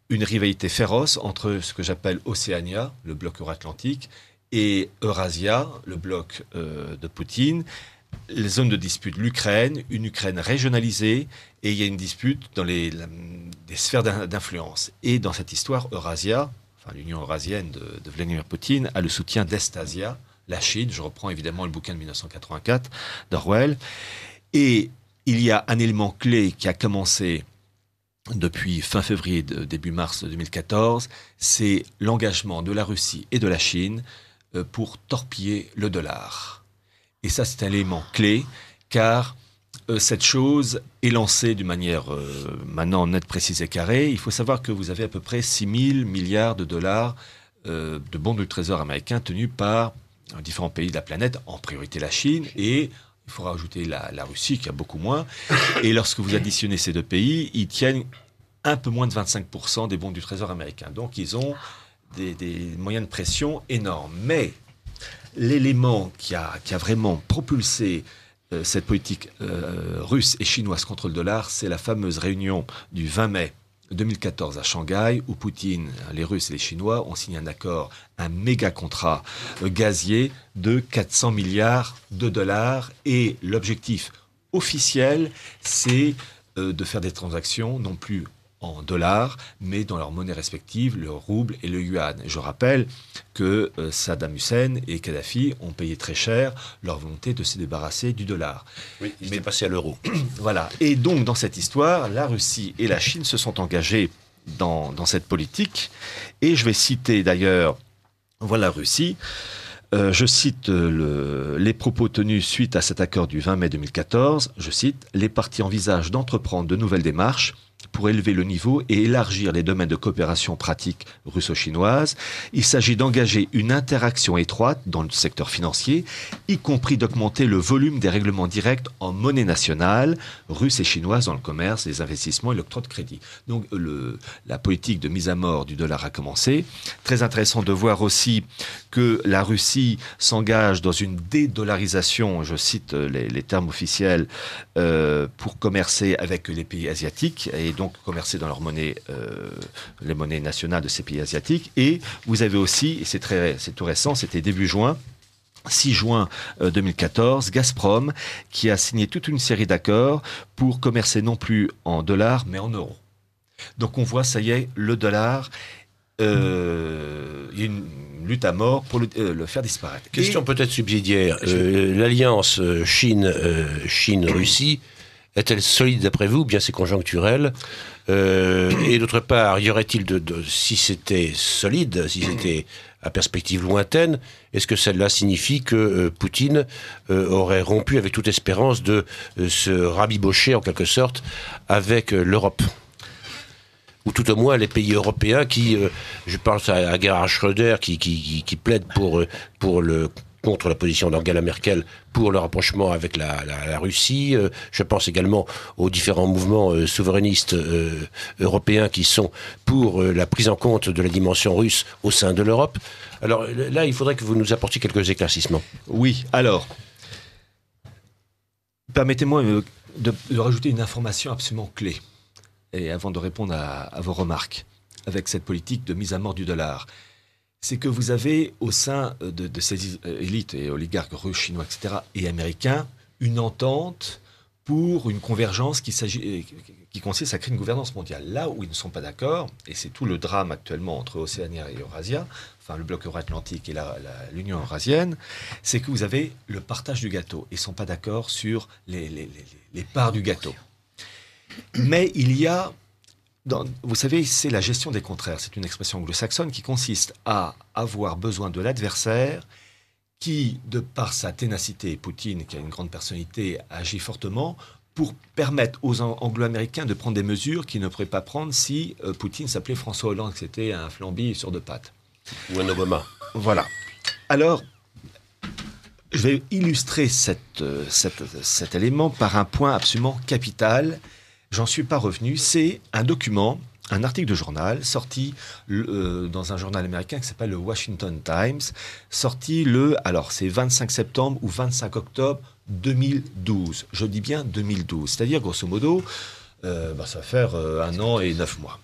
une rivalité féroce entre ce que j'appelle Océania, le bloc euro-atlantique, et Eurasia, le bloc euh, de Poutine, les zones de dispute, l'Ukraine, une Ukraine régionalisée, et il y a une dispute dans les, sphères d'influence. Et dans cette histoire, Eurasia, enfin l'Union eurasienne de, de, Vladimir Poutine, a le soutien d'Estasia, la Chine. Je reprends évidemment le bouquin de 1984 d'Orwell. Et il y a un élément clé qui a commencé depuis fin février, début mars 2014, c'est l'engagement de la Russie et de la Chine euh, pour torpiller le dollar. Et ça, c'est un élément clé, car euh, cette chose est lancée d'une manière euh, maintenant nette, précise et carrée. Il faut savoir que vous avez à peu près 6 000 milliards de dollars de bons du Trésor américain tenus par dans différents pays de la planète, en priorité la Chine et il faudra ajouter la, Russie qui a beaucoup moins. Et lorsque vous additionnez ces deux pays, ils tiennent un peu moins de 25% des bons du Trésor américain. Donc ils ont des, moyens de pression énormes. Mais l'élément qui a, qui a, vraiment propulsé euh, cette politique euh, russe et chinoise contre le dollar, c'est la fameuse réunion du 20 mai 2014 à Shanghai, où Poutine, les Russes et les Chinois ont signé un accord, un méga contrat euh, gazier de 400 milliards de dollars. Et l'objectif officiel, c'est euh, de faire des transactions non plus en dollars, mais dans leurs monnaies respectives, le rouble et le yuan. Je rappelle que euh, Saddam Hussein et Kadhafi ont payé très cher leur volonté de se débarrasser du dollar. Oui, ils mais passé à l'euro. voilà. Et donc, dans cette histoire, la Russie et la Chine se sont engagés dans, cette politique. Et je vais citer d'ailleurs, voilà la Russie. Euh, je cite euh, les propos tenus suite à cet accord du 20 mai 2014. Je cite Les partis envisagent d'entreprendre de nouvelles démarches pour élever le niveau et élargir les domaines de coopération pratique russo-chinoise. Il s'agit d'engager une interaction étroite dans le secteur financier, y compris d'augmenter le volume des règlements directs en monnaie nationale, russe et chinoise dans le commerce, les investissements et l'octroi de crédit. Donc la politique de mise à mort du dollar a commencé. Très intéressant de voir aussi que la Russie s'engage dans une dédollarisation, je cite euh, les, termes officiels, euh, pour commercer avec les pays asiatiques et donc commercer dans leurs monnaies, euh, les monnaies nationales de ces pays asiatiques. Et vous avez aussi, et c'est c'est tout récent, c'était début juin. 6 juin 2014, Gazprom qui a signé toute une série d'accords pour commercer non plus en dollars mais en euros. Donc on voit, ça y est, le dollar euh, une lutte à mort pour le, euh, faire disparaître. Question peut-être subsidiaire. Euh, l'alliance Chine-Chine-Russie est-elle solide d'après vous, bien c'est conjoncturel Et d'autre part, y aurait-il de, si c'était solide, si c'était à perspective lointaine, est-ce que celle-là signifie que Poutine aurait rompu avec toute espérance de se rabibocher en quelque sorte avec l'Europe ou tout au moins les pays européens qui, euh, je pense à, Gerhard Schröder, qui, plaide pour, euh, contre la position d'Angela Merkel pour le rapprochement avec la, Russie. Euh, je pense également aux différents mouvements souverainistes européens qui sont pour la prise en compte de la dimension russe au sein de l'Europe. Alors là, il faudrait que vous nous apportiez quelques éclaircissements. Oui, alors, permettez-moi de rajouter une information absolument clé et avant de répondre à, vos remarques, avec cette politique de mise à mort du dollar, c'est que vous avez au sein euh, de, ces euh, élites et oligarques russes, chinois, etc., et américains, une entente pour une convergence qui, euh, qui consiste à créer une gouvernance mondiale. Là où ils ne sont pas d'accord, et c'est tout le drame actuellement entre Océanie et Eurasia, enfin le bloc euro-atlantique et l'Union eurasienne, c'est que vous avez le partage du gâteau. Ils ne sont pas d'accord sur les parts du gâteau. Mais il y a, vous savez, c'est la gestion des contraires. C'est une expression anglo-saxonne qui consiste à avoir besoin de l'adversaire qui, de par sa ténacité, Poutine, qui a une grande personnalité, agit fortement pour permettre aux anglo-américains de prendre des mesures qu'ils ne pourraient pas prendre si euh, Poutine s'appelait François Hollande, que c'était un flambi sur deux pattes. Ou un Obama. Voilà. Alors, je vais illustrer euh, cet élément par un point absolument capital j'en suis pas revenu, c'est un document, un article de journal sorti euh, dans un journal américain qui s'appelle le Washington Times, sorti le, alors c'est 25 septembre ou 25 octobre 2012. Je dis bien 2012, c'est-à-dire grosso modo, euh, bah, ça va faire euh, un an et neuf mois.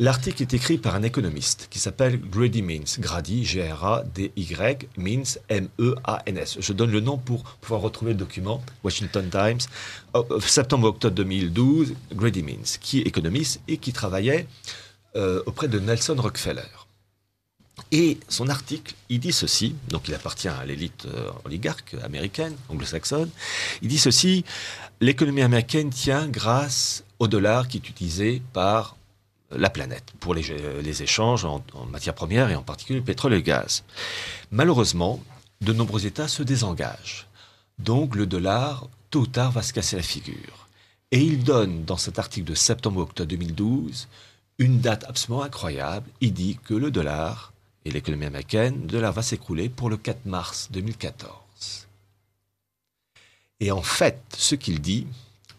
L'article est écrit par un économiste qui s'appelle Grady Means. Grady, G-R-A-D-Y, Means, M-E-A-N-S. Je donne le nom pour pouvoir retrouver le document, Washington Times, euh, septembre-octobre 2012, Grady Means, qui est économiste et qui travaillait euh, auprès de Nelson Rockefeller. Et son article, il dit ceci, donc il appartient à l'élite euh, oligarque américaine, anglo-saxonne, il dit ceci, l'économie américaine tient grâce au dollar qui est utilisé par la planète pour les, échanges en, en matières premières et en particulier le pétrole et le gaz. Malheureusement, de nombreux États se désengagent. Donc le dollar, tôt ou tard, va se casser la figure. Et il donne, dans cet article de septembre-octobre 2012, une date absolument incroyable. Il dit que le dollar et l'économie américaine, le dollar va s'écrouler pour le 4 mars 2014. Et en fait, ce qu'il dit,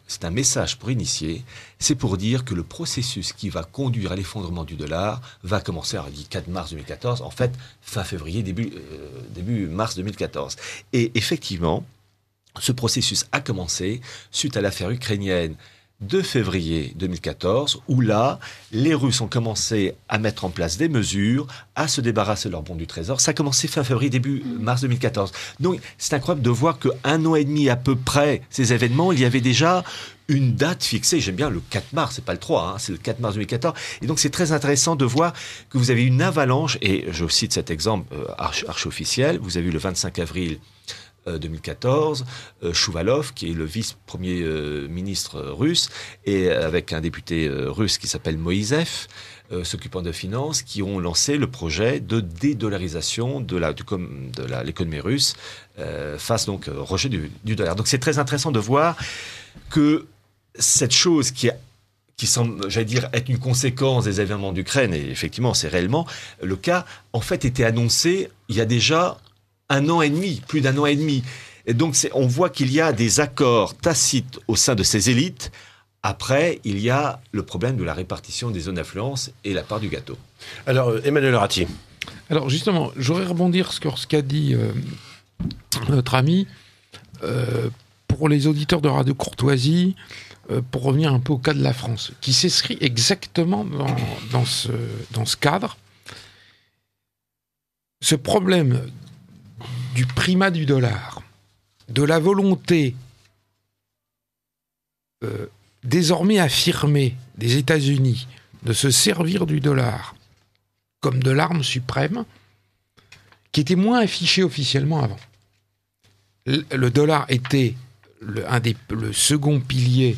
c'est un message pour initier, c'est pour dire que le processus qui va conduire à l'effondrement du dollar va commencer, à dit 4 mars 2014, en fait fin février, début euh, mars 2014. Et effectivement, ce processus a commencé suite à l'affaire ukrainienne de février 2014, où là, les Russes ont commencé à mettre en place des mesures, à se débarrasser de leur bon du trésor. Ça a commencé fin février, début mars 2014. Donc, c'est incroyable de voir qu'un an et demi à peu près, ces événements, il y avait déjà une date fixée. J'aime bien le 4 mars, c'est pas le 3, hein, c'est le 4 mars 2014. Et donc, c'est très intéressant de voir que vous avez une avalanche, et je cite cet exemple euh, arche officiel, vous avez eu le 25 avril 2014, euh, euh, Chouvalov, qui est le vice-premier euh, ministre russe, et avec un député russe qui s'appelle Moïsef, s'occupant de finances, qui ont lancé le projet de dédollarisation de la, de, l'économie russe face donc au rejet du, dollar. Donc c'est très intéressant de voir que cette chose qui qui semble, j'allais dire, être une conséquence des événements d'Ukraine, et effectivement, c'est réellement le cas, en fait, était annoncé il y a déjà un an et demi, plus d'un an et demi. Et donc, on voit qu'il y a des accords tacites au sein de ces élites. Après, il y a le problème de la répartition des zones d'influence et la part du gâteau. Alors, euh, Emmanuel Ratier. Alors, justement, j'aurais rebondir sur ce qu'a dit euh, notre ami. Euh, pour les auditeurs de Radio Courtoisie, pour revenir un peu au cas de la France, qui s'inscrit exactement dans, ce, dans ce cadre, ce problème du primat du dollar, de la volonté euh, désormais affirmée des États-Unis de se servir du dollar comme de l'arme suprême, qui était moins affichée officiellement avant. Le dollar était le, le second pilier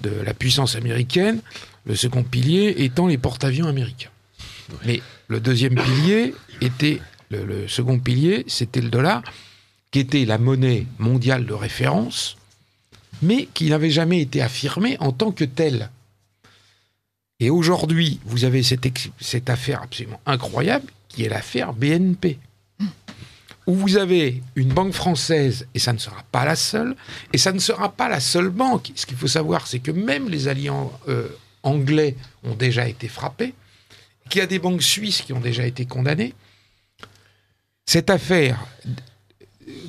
de la puissance américaine, le second pilier étant les porte-avions américains. Mais le deuxième pilier était le, second pilier, c'était le dollar, qui était la monnaie mondiale de référence, mais qui n'avait jamais été affirmée en tant que telle. Et aujourd'hui, vous avez cette, affaire absolument incroyable qui est l'affaire BNP, où vous avez une banque française, et ça ne sera pas la seule, et ça ne sera pas la seule banque. Ce qu'il faut savoir, c'est que même les alliés euh, anglais ont déjà été frappés, qu'il y a des banques suisses qui ont déjà été condamnées, cette affaire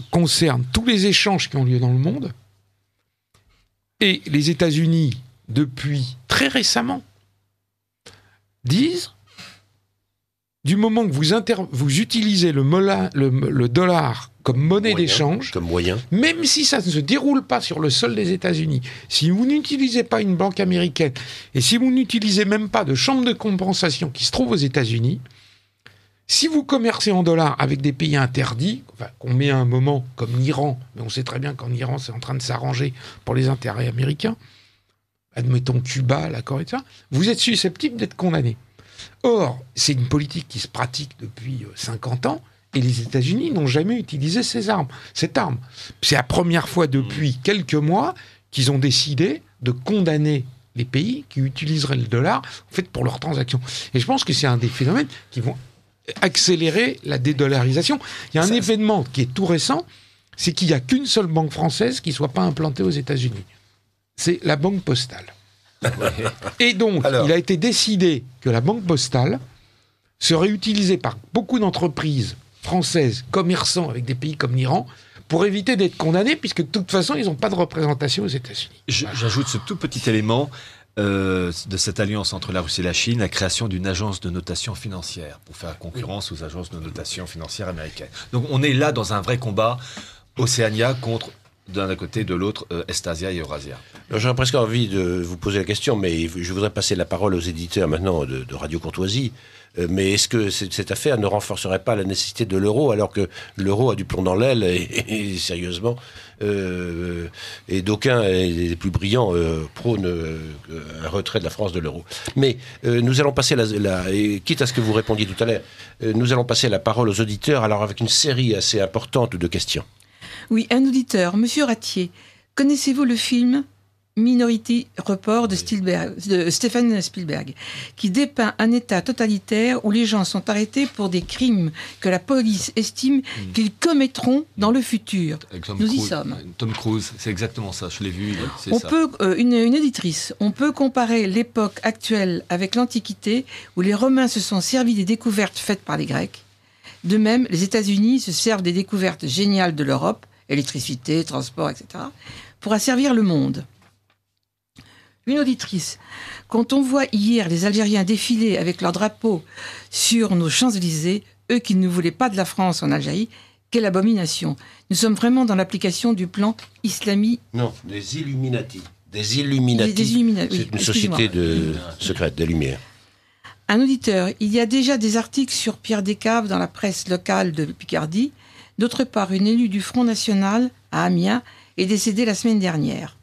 concerne tous les échanges qui ont lieu dans le monde et les États-Unis, depuis très récemment, disent du moment que vous, utilisez le, le, dollar comme monnaie d'échange, même si ça ne se déroule pas sur le sol des États-Unis, si vous n'utilisez pas une banque américaine et si vous n'utilisez même pas de chambre de compensation qui se trouve aux États-Unis, si vous commercez en dollars avec des pays interdits, qu'on met à un moment comme l'Iran, mais on sait très bien qu'en Iran, c'est en train de s'arranger pour les intérêts américains, admettons Cuba, la Corée, etc., vous êtes susceptible d'être condamné. Or, c'est une politique qui se pratique depuis 50 euh, ans, et les États-Unis n'ont jamais utilisé ces armes, cette arme. C'est la première fois hmm. depuis quelques mois qu'ils ont décidé de condamner les pays qui utiliseraient le dollar, en fait, pour leurs transactions. Et je pense que c'est un des phénomènes qui vont accélérer la dédollarisation. Il y a un événement qui est tout récent, c'est qu'il n'y a qu'une seule banque française qui ne soit pas implantée aux États-Unis. C'est la banque postale. Et donc, il a été décidé que la banque postale serait utilisée par beaucoup d'entreprises françaises, commerçants avec des pays comme l'Iran, pour éviter d'être condamnés, puisque de toute façon, ils n'ont pas de représentation aux États-Unis. J'ajoute ce tout petit élément. Euh, de cette alliance entre la Russie et la Chine, la création d'une agence de notation financière pour faire concurrence aux agences de notation financière américaines. Donc on est là dans un vrai combat Océania contre d'un côté, de l'autre, euh, Estasia et Eurasia. J'ai presque envie de vous poser la question, mais je voudrais passer la parole aux éditeurs maintenant de Radio Courtoisie. Euh, mais est-ce que cette affaire ne renforcerait pas la nécessité de l'euro alors que l'euro a du plomb dans l'aile et, sérieusement euh, et d'aucuns des plus brillants prône euh, prônent un retrait de la France de l'euro. Mais nous allons passer la, quitte à ce que vous répondiez tout à l'heure, nous allons passer la parole aux auditeurs alors avec une série assez importante de questions. Oui, un auditeur, Monsieur Ratier, connaissez-vous le film Minority Report de, Spielberg, de Stephen Spielberg, qui dépeint un État totalitaire où les gens sont arrêtés pour des crimes que la police estime hmm. qu'ils commettront dans le futur. Nous y sommes. Tom Cruise, c'est exactement ça, je l'ai vu. On ça. Peut, euh, une, une éditrice, on peut comparer l'époque actuelle avec l'Antiquité, où les Romains se sont servis des découvertes faites par les Grecs. De même, les États-Unis se servent des découvertes géniales de l'Europe, électricité, transport, etc., pour asservir le monde une auditrice. Quand on voit hier les Algériens défiler avec leur drapeau sur nos Champs-Élysées, eux qui ne voulaient pas de la France en Algérie, quelle abomination. Nous sommes vraiment dans l'application du plan islamique. Non, des Illuminati. Des Illuminati. C'est une société de secrète, des Lumières. Un auditeur, il y a déjà des articles sur Pierre Descaves dans la presse locale de Picardie. D'autre part, une élue du Front National à Amiens est décédée la semaine dernière.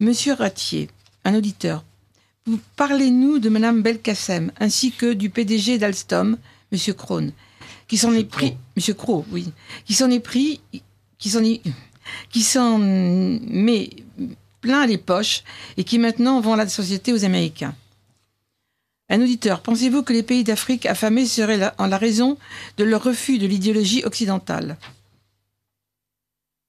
Monsieur Ratier, un auditeur, vous parlez-nous de Madame Belkacem ainsi que du PDG d'Alstom, Monsieur Krohn, qui s'en est pris, Monsieur Cro, oui, qui s'en est pris, qui s'en est, qui s'en met plein les poches et qui maintenant vend la société aux Américains. Un auditeur, pensez-vous que les pays d'Afrique affamés seraient en la raison de leur refus de l'idéologie occidentale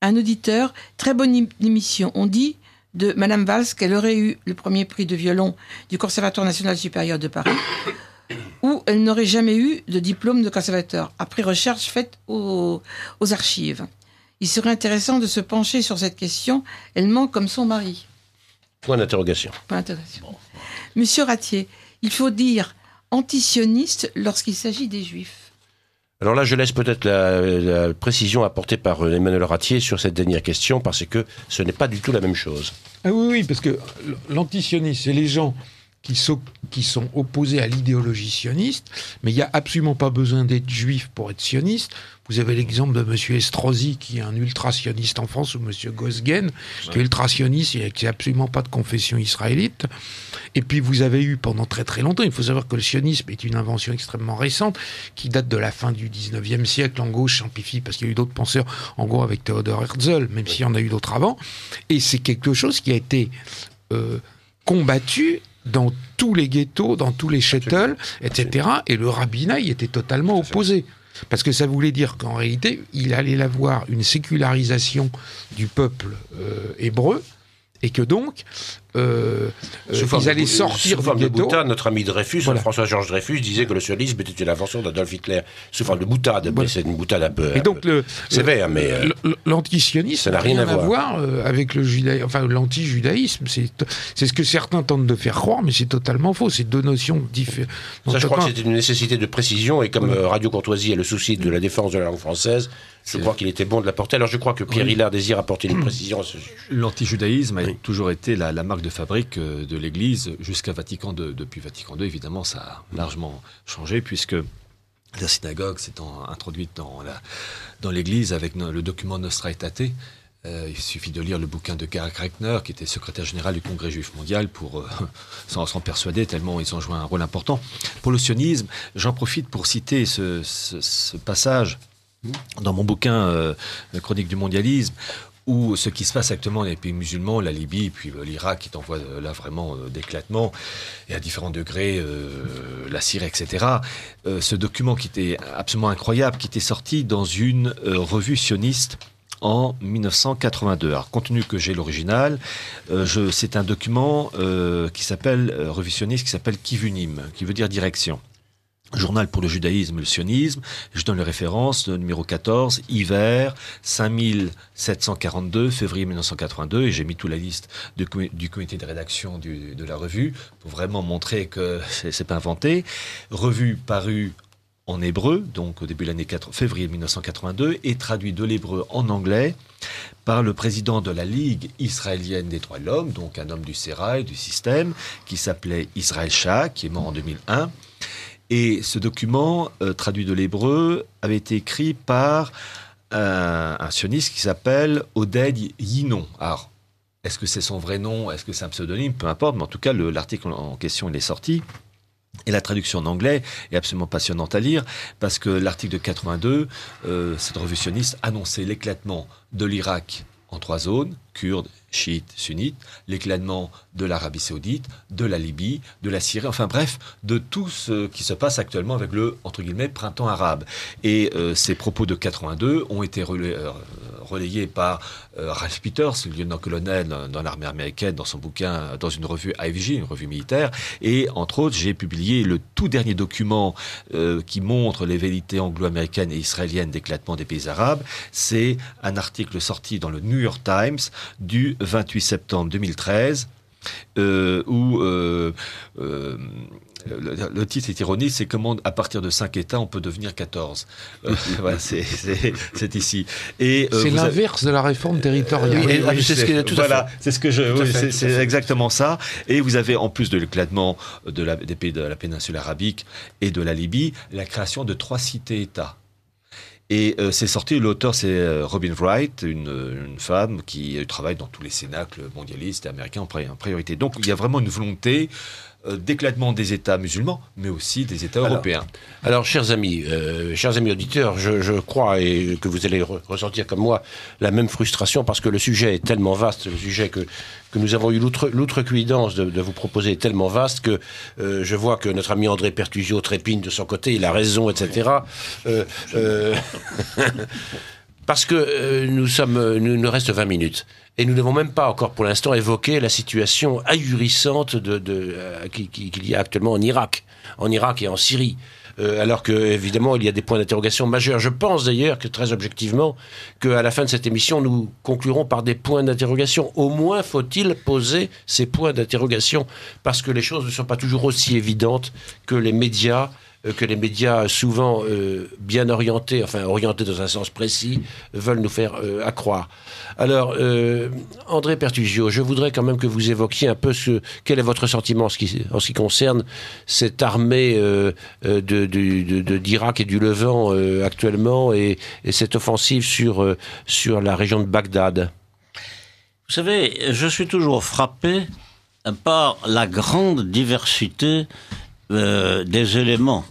Un auditeur, très bonne émission. On dit de Madame Valls qu'elle aurait eu le premier prix de violon du Conservatoire national supérieur de Paris, ou elle n'aurait jamais eu de diplôme de conservateur, après recherche faite aux, archives. Il serait intéressant de se pencher sur cette question, elle manque comme son mari. Point d'interrogation. Point d'interrogation. Monsieur Ratier, il faut dire antisioniste lorsqu'il s'agit des juifs. Alors là, je laisse peut-être la, précision apportée par euh, Emmanuel Ratier sur cette dernière question, parce que ce n'est pas du tout la même chose. Ah oui, oui, parce que l'antisionisme, c'est les gens qui sont, qui sont opposés à l'idéologie sioniste, mais il n'y a absolument pas besoin d'être juif pour être sioniste. Vous avez l'exemple de M. Estrosi, qui est un ultra-sioniste en France, ou M. Gosgen, qui est ultra-sioniste et qui n'a absolument pas de confession israélite. Et puis vous avez eu pendant très très longtemps, il faut savoir que le sionisme est une invention extrêmement récente, qui date de la fin du 19e siècle, en gauche, amplifie parce qu'il y a eu d'autres penseurs, en gros avec Theodor Herzl, même s'il y en a eu d'autres avant. Et c'est quelque chose qui a été... Euh, combattu dans tous les ghettos, dans tous les shuttles, etc. Et le rabbinat y était totalement opposé. Parce que ça voulait dire qu'en réalité, il allait avoir une sécularisation du peuple euh, hébreu, et que donc, euh, euh ils allaient sortir sous De boutade, notre ami Dreyfus, François-Georges Dreyfus, disait que le socialisme était une invention d'Adolf Hitler, sous forme de boutade, mais c'est une boutade un peu, et donc le, sévère, mais... Euh, l'antisionisme n'a rien, à voir, euh, avec le l'anti-judaïsme, c'est, ce que certains tentent de faire croire, mais c'est totalement faux, c'est deux notions différentes. Ça, je crois que c'est une nécessité de précision, et comme Radio Courtoisie a le souci de la défense de la langue française, je crois qu'il était bon de l'apporter. Alors je crois que Pierre oui. désire apporter une précision à ce L'antijudaïsme a toujours été la, marque de fabrique euh, de l'Église jusqu'à Vatican II. Depuis Vatican II, évidemment, ça a mm. largement changé puisque la synagogue s'étant introduite dans, dans l'Église avec le document Nostra Aetate, euh, il suffit de lire le bouquin de Karl Reckner, qui était secrétaire général du Congrès juif mondial, pour euh, s'en, persuader, tellement ils ont joué un rôle important. Pour le sionisme, j'en profite pour citer ce passage Mmh. dans mon bouquin euh, Chronique du mondialisme, où ce qui se passe actuellement dans les pays musulmans, la Libye, puis euh, l'Irak qui t'envoie euh, là vraiment d'éclatement, et à différents degrés, la Syrie, etc. ce document qui était absolument incroyable, qui était sorti dans une revue sioniste en 1982. Alors, compte tenu que j'ai l'original, c'est un document qui s'appelle, revisionniste, qui s'appelle Kivunim, qui veut dire direction. Journal pour le judaïsme et le sionisme. Je donne les références, numéro 14, hiver 5742, février 1982, et j'ai mis toute la liste du comité de rédaction de la revue pour vraiment montrer que c'est pas inventé. Revue parue en hébreu, donc au début de l'année 4, février 1982, et traduit de l'hébreu en anglais par le président de la Ligue israélienne des droits de l'homme, donc un homme du Sérail, du système, qui s'appelait Israël Shah, qui est mort en 2001 et ce document, euh, traduit de l'hébreu, avait été écrit par euh, un, sioniste qui s'appelle Oded Yinon. Alors, est-ce que c'est son vrai nom Est-ce que c'est un pseudonyme Peu importe, mais en tout cas, l'article en question, il est sorti. Et la traduction en anglais est absolument passionnante à lire parce que l'article de 82, euh, cette revue sioniste annonçait l'éclatement de l'Irak en trois zones, kurdes, chiites, sunnites, l'éclatement de l'Arabie saoudite, de la Libye, de la Syrie, enfin bref, de tout ce qui se passe actuellement avec le, entre guillemets, printemps arabe. Et euh, ces propos de 82 ont été euh, relayés par euh, Ralph Peters, le lieutenant-colonel dans l'armée américaine, dans son bouquin, dans une revue AFJ, une revue militaire. Et entre autres, j'ai publié le tout dernier document qui montre les vérités anglo-américaines et israéliennes d'éclatement des pays arabes. C'est un article sorti dans le New York Times du 28 septembre 2013 euh, où euh, euh, le, titre est ironique, c'est comment à partir de 5 États on peut devenir 14. c'est ici. Et c'est l'inverse de la réforme territoriale. c'est voilà, c'est ce que je, c'est exactement ça. Et vous avez en plus de l'éclatement de la, des pays de la péninsule arabique et de la Libye, la création de trois cités-États et euh, c'est sorti, l'auteur c'est euh, Robin Wright, une, une, femme qui euh, travaille dans tous les cénacles mondialistes et américains en priorité. Donc il y a vraiment une volonté euh, d'éclatement des États musulmans, mais aussi des États européens. Alors, chers amis, euh, chers amis auditeurs, je, crois et que vous allez ressentir comme moi la même frustration parce que le sujet est tellement vaste, le sujet que, que nous avons eu l'outrecuidance de, de, vous proposer est tellement vaste que euh, je vois que notre ami André Pertusio trépigne de son côté, il a raison, etc. parce que nous sommes, nous, nous reste 20 minutes. Et nous n'avons même pas encore pour l'instant évoqué la situation ahurissante de, euh, qu'il y a actuellement en Irak, en Irak et en Syrie. Euh, alors que, évidemment, il y a des points d'interrogation majeurs. Je pense d'ailleurs que, très objectivement, qu'à la fin de cette émission, nous conclurons par des points d'interrogation. Au moins faut-il poser ces points d'interrogation, parce que les choses ne sont pas toujours aussi évidentes que les médias euh, que les médias, souvent euh, bien orientés, enfin orientés dans un sens précis, veulent nous faire euh, accroire. Alors, André Pertugio, je voudrais quand même que vous évoquiez un peu ce, quel est votre sentiment en ce qui, concerne cette armée d'Irak de, et du Levant actuellement et, et, cette offensive sur, sur la région de Bagdad. Vous savez, je suis toujours frappé par la grande diversité euh, des éléments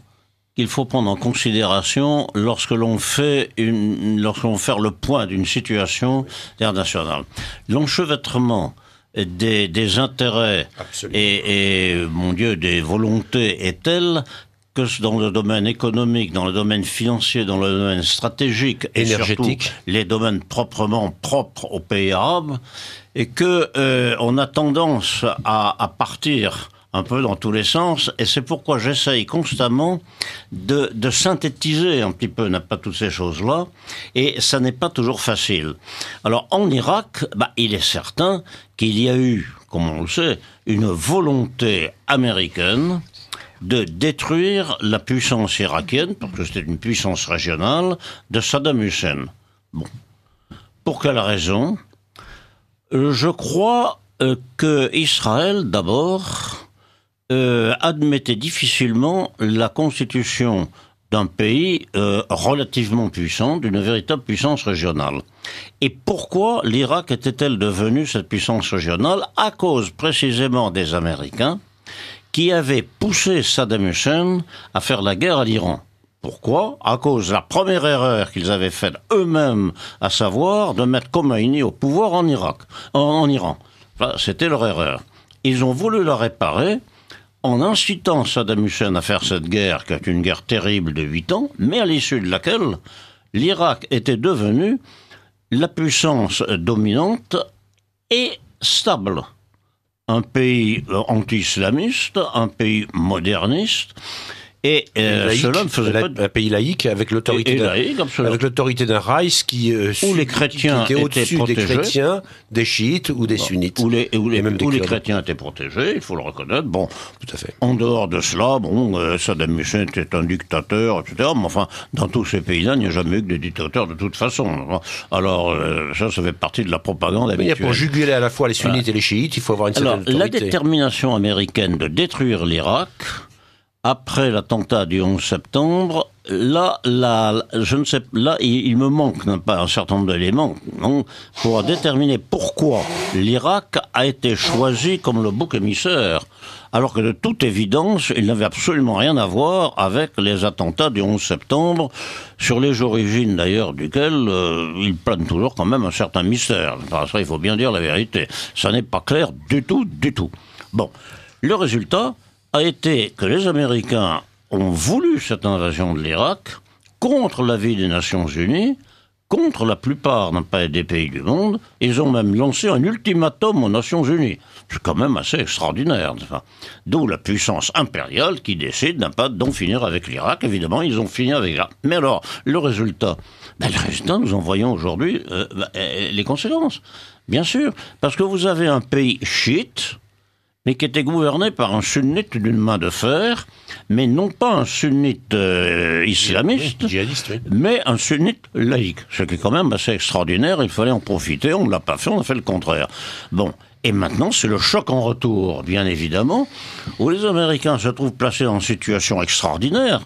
qu'il faut prendre en considération lorsque l'on fait une, lorsqu'on fait le point d'une situation internationale. L'enchevêtrement des, des intérêts et, mon Dieu, des volontés est tel que dans le domaine économique, dans le domaine financier, dans le domaine stratégique et Énergétique. surtout les domaines proprement propres aux pays arabes, et que euh, on a tendance à, à partir un peu dans tous les sens. Et c'est pourquoi j'essaye constamment de, synthétiser un petit peu, n'a pas toutes ces choses-là. Et ça n'est pas toujours facile. Alors en Irak, bah, il est certain qu'il y a eu, comme on le sait, une volonté américaine de détruire la puissance irakienne, parce que c'était une puissance régionale, de Saddam Hussein. Bon. Pour quelle raison Je crois euh, que Israël, d'abord, admettaient euh, admettait difficilement la constitution d'un pays euh, relativement puissant, d'une véritable puissance régionale. Et pourquoi l'Irak était-elle devenue cette puissance régionale À cause précisément des Américains qui avaient poussé Saddam Hussein à faire la guerre à l'Iran. Pourquoi À cause de la première erreur qu'ils avaient faite eux-mêmes, à savoir de mettre Khomeini au pouvoir en Irak, en, Iran. C'était leur erreur. Ils ont voulu la réparer en incitant Saddam Hussein à faire cette guerre, qui est une guerre terrible de 8 ans, mais à l'issue de laquelle l'Irak était devenu la puissance dominante et stable. Un pays euh, anti-islamiste, un pays moderniste, et euh, faisait un pays laïque avec l'autorité d'un avec l'autorité d'un Reich qui euh, les chrétiens était au-dessus des chrétiens, des chiites ou des sunnites. Où les, où les, chrétiens étaient protégés, il faut le reconnaître. Bon, tout à fait. En dehors de cela, bon, euh, Saddam Hussein était un dictateur, etc. Mais enfin, dans tous ces pays-là, il n'y a jamais eu que des dictateurs de toute façon. Alors euh, ça, ça fait partie de la propagande habituelle. Mais pour juguler à la fois les sunnites et les chiites, il faut avoir une certaine La détermination américaine de détruire l'Irak après l'attentat du 11 septembre, là, là, je ne sais, là, il, me manque pas un certain nombre d'éléments pour déterminer pourquoi l'Irak a été choisi comme le bouc émissaire, alors que de toute évidence, il n'avait absolument rien à voir avec les attentats du 11 septembre, sur les origines d'ailleurs duquel euh, il plane toujours quand même un certain mystère. Enfin, ça, il faut bien dire la vérité. Ça n'est pas clair du tout, du tout. Bon, le résultat, été que les Américains ont voulu cette invasion de l'Irak contre l'avis des Nations Unies, contre la plupart des pays du monde. Ils ont même lancé un ultimatum aux Nations Unies. C'est quand même assez extraordinaire. D'où la puissance impériale qui décide d'un pas d'en finir avec l'Irak. Évidemment, ils ont fini avec l'Irak. Mais alors, le résultat ben, Le résultat, nous en voyons aujourd'hui euh, bah, euh, les conséquences. Bien sûr, parce que vous avez un pays chiite, mais qui était gouverné par un sunnite d'une main de fer, mais non pas un sunnite euh, islamiste, mais un sunnite laïque, ce qui est quand même assez extraordinaire, il fallait en profiter, on ne l'a pas fait, on a fait le contraire. Bon, et maintenant, c'est le choc en retour, bien évidemment, où les Américains se trouvent placés en situation extraordinaire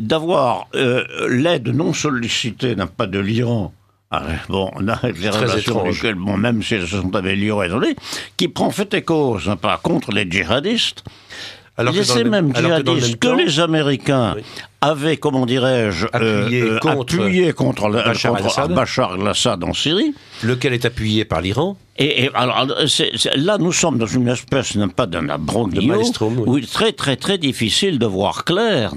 d'avoir euh, l'aide non sollicitée d'un pas de l'Iran ah, bon, là, les relations avec bon, même si elles se sont améliorées, qui prend fait et cause, hein, par contre, les djihadistes, alors que ces mêmes djihadistes que, les Américains avaient, comment dirais-je, euh, euh, appuyé, contre, Bachar al-Assad en Syrie. Lequel est appuyé par l'Iran et, alors, là, nous sommes dans une espèce, non pas d'un broc de où il très, très, très difficile de voir clair.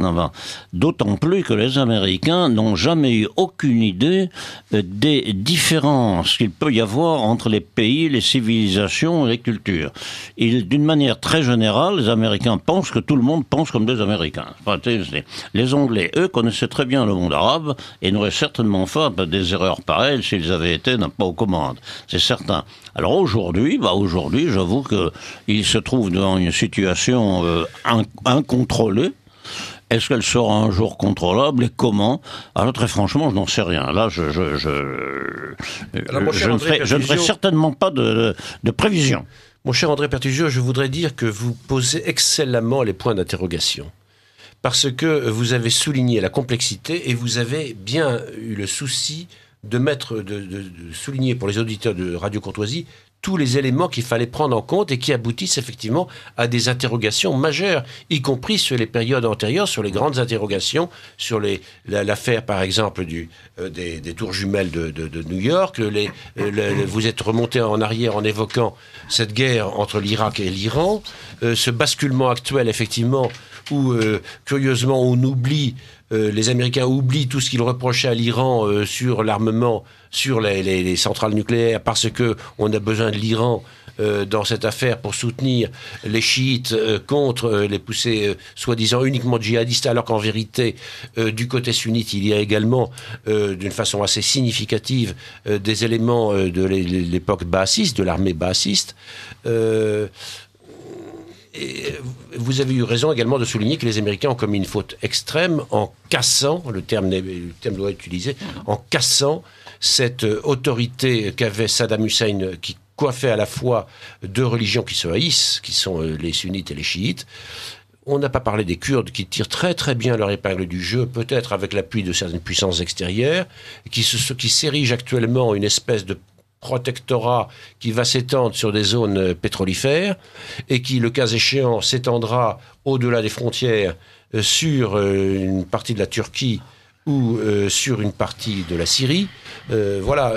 D'autant plus que les Américains n'ont jamais eu aucune idée euh, des différences qu'il peut y avoir entre les pays, les civilisations et les cultures. D'une manière très générale, les Américains pensent que tout le monde pense comme des Américains. Les Anglais, eux, connaissaient très bien le monde arabe et n'auraient certainement pas des erreurs pareilles s'ils avaient été pas aux commandes. C'est certain. Alors aujourd'hui, bah, aujourd'hui, j'avoue que il se trouve dans une situation euh, incontrôlée. Est-ce qu'elle sera un jour contrôlable et comment Alors ah, très franchement, je n'en sais rien. Là, je, je, euh, ne, ferai, certainement pas de, prévision. Mon cher André Pertugio, je voudrais dire que vous posez excellemment les points d'interrogation. Parce que vous avez souligné la complexité et vous avez bien eu le souci de mettre, de, souligner pour les auditeurs de Radio Courtoisie tous les éléments qu'il fallait prendre en compte et qui aboutissent effectivement à des interrogations majeures, y compris sur les périodes antérieures, sur les grandes interrogations, sur l'affaire par exemple du, euh, des, des, tours jumelles de, de, New York. Les, euh, vous êtes remonté en arrière en évoquant cette guerre entre l'Irak et l'Iran, euh, ce basculement actuel effectivement où, euh, curieusement, on oublie euh, les Américains oublient tout ce qu'ils reprochaient à l'Iran euh, sur l'armement, sur les, centrales nucléaires, parce qu'on a besoin de l'Iran dans cette affaire pour soutenir les chiites contre les poussées soi-disant uniquement djihadistes, alors qu'en vérité, du côté sunnite, il y a également, d'une façon assez significative, des éléments de l'époque bassiste de l'armée baassiste et vous avez eu raison également de souligner que les Américains ont commis une faute extrême en cassant, le terme, doit être utilisé, en cassant cette euh, autorité qu'avait Saddam Hussein qui coiffait à la fois deux religions qui se haïssent, qui sont euh, les sunnites et les chiites. On n'a pas parlé des Kurdes qui tirent très très bien leur épingle du jeu, peut-être avec l'appui de certaines puissances extérieures, qui, qui s'érigent actuellement une espèce de protectorat qui va s'étendre sur des zones pétrolifères et qui, le cas échéant, s'étendra au-delà des frontières euh, sur euh, une partie de la Turquie ou euh, sur une partie de la Syrie. voilà.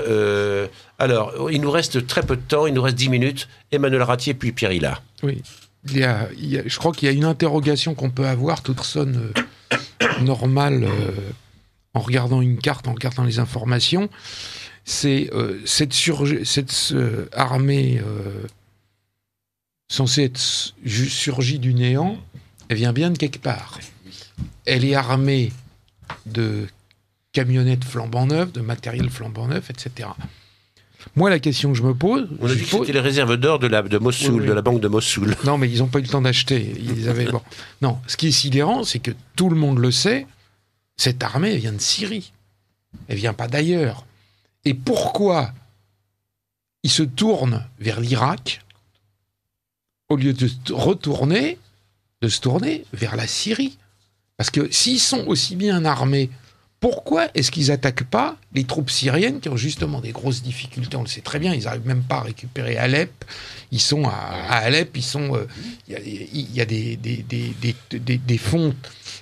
alors, il nous reste très peu de temps, il nous reste dix minutes. Emmanuel Ratier, puis Pierre Hilla. Oui. Il y a, je crois qu'il y a une interrogation qu'on peut avoir, toute personne normale, en regardant une carte, en regardant les informations c'est euh, cette, armée euh, censée être surgie du néant, elle vient bien de quelque part. Elle est armée de camionnettes flambant neuves, de matériel flambant neuf, etc. Moi, la question que je me pose. On a dit les réserves d'or de, la, de Mossoul, de la banque de Mossoul. Non, mais ils n'ont pas eu le temps d'acheter. Ils Non, ce qui est sidérant, c'est que tout le monde le sait, cette armée vient de Syrie. Elle vient pas d'ailleurs et pourquoi ils se tournent vers l'Irak au lieu de retourner, de se tourner vers la Syrie. Parce que s'ils sont aussi bien armés pourquoi est-ce qu'ils n'attaquent pas les troupes syriennes qui ont justement des grosses difficultés On le sait très bien, ils n'arrivent même pas à récupérer Alep. Ils sont à, Alep, euh, Il y, a des, des,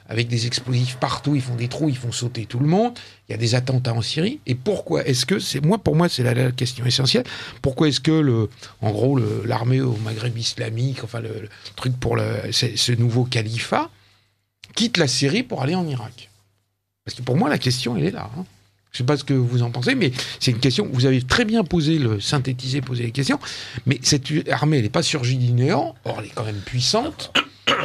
avec des explosifs partout, ils font des trous, ils font sauter tout le monde. Il y a des attentats en Syrie. Et pourquoi est-ce que c'est moi pour moi c'est la, question essentielle. Pourquoi est-ce que le, en gros, l'armée au Maghreb islamique, enfin le, truc pour le, ce nouveau califat, quitte la Syrie pour aller en Irak parce que pour moi, la question, elle est là. Hein. Je ne sais pas ce que vous en pensez, mais c'est une question. Vous avez très bien posé le synthétisé, posé les questions. Mais cette armée, elle n'est pas surgie du néant. Or, elle est quand même puissante.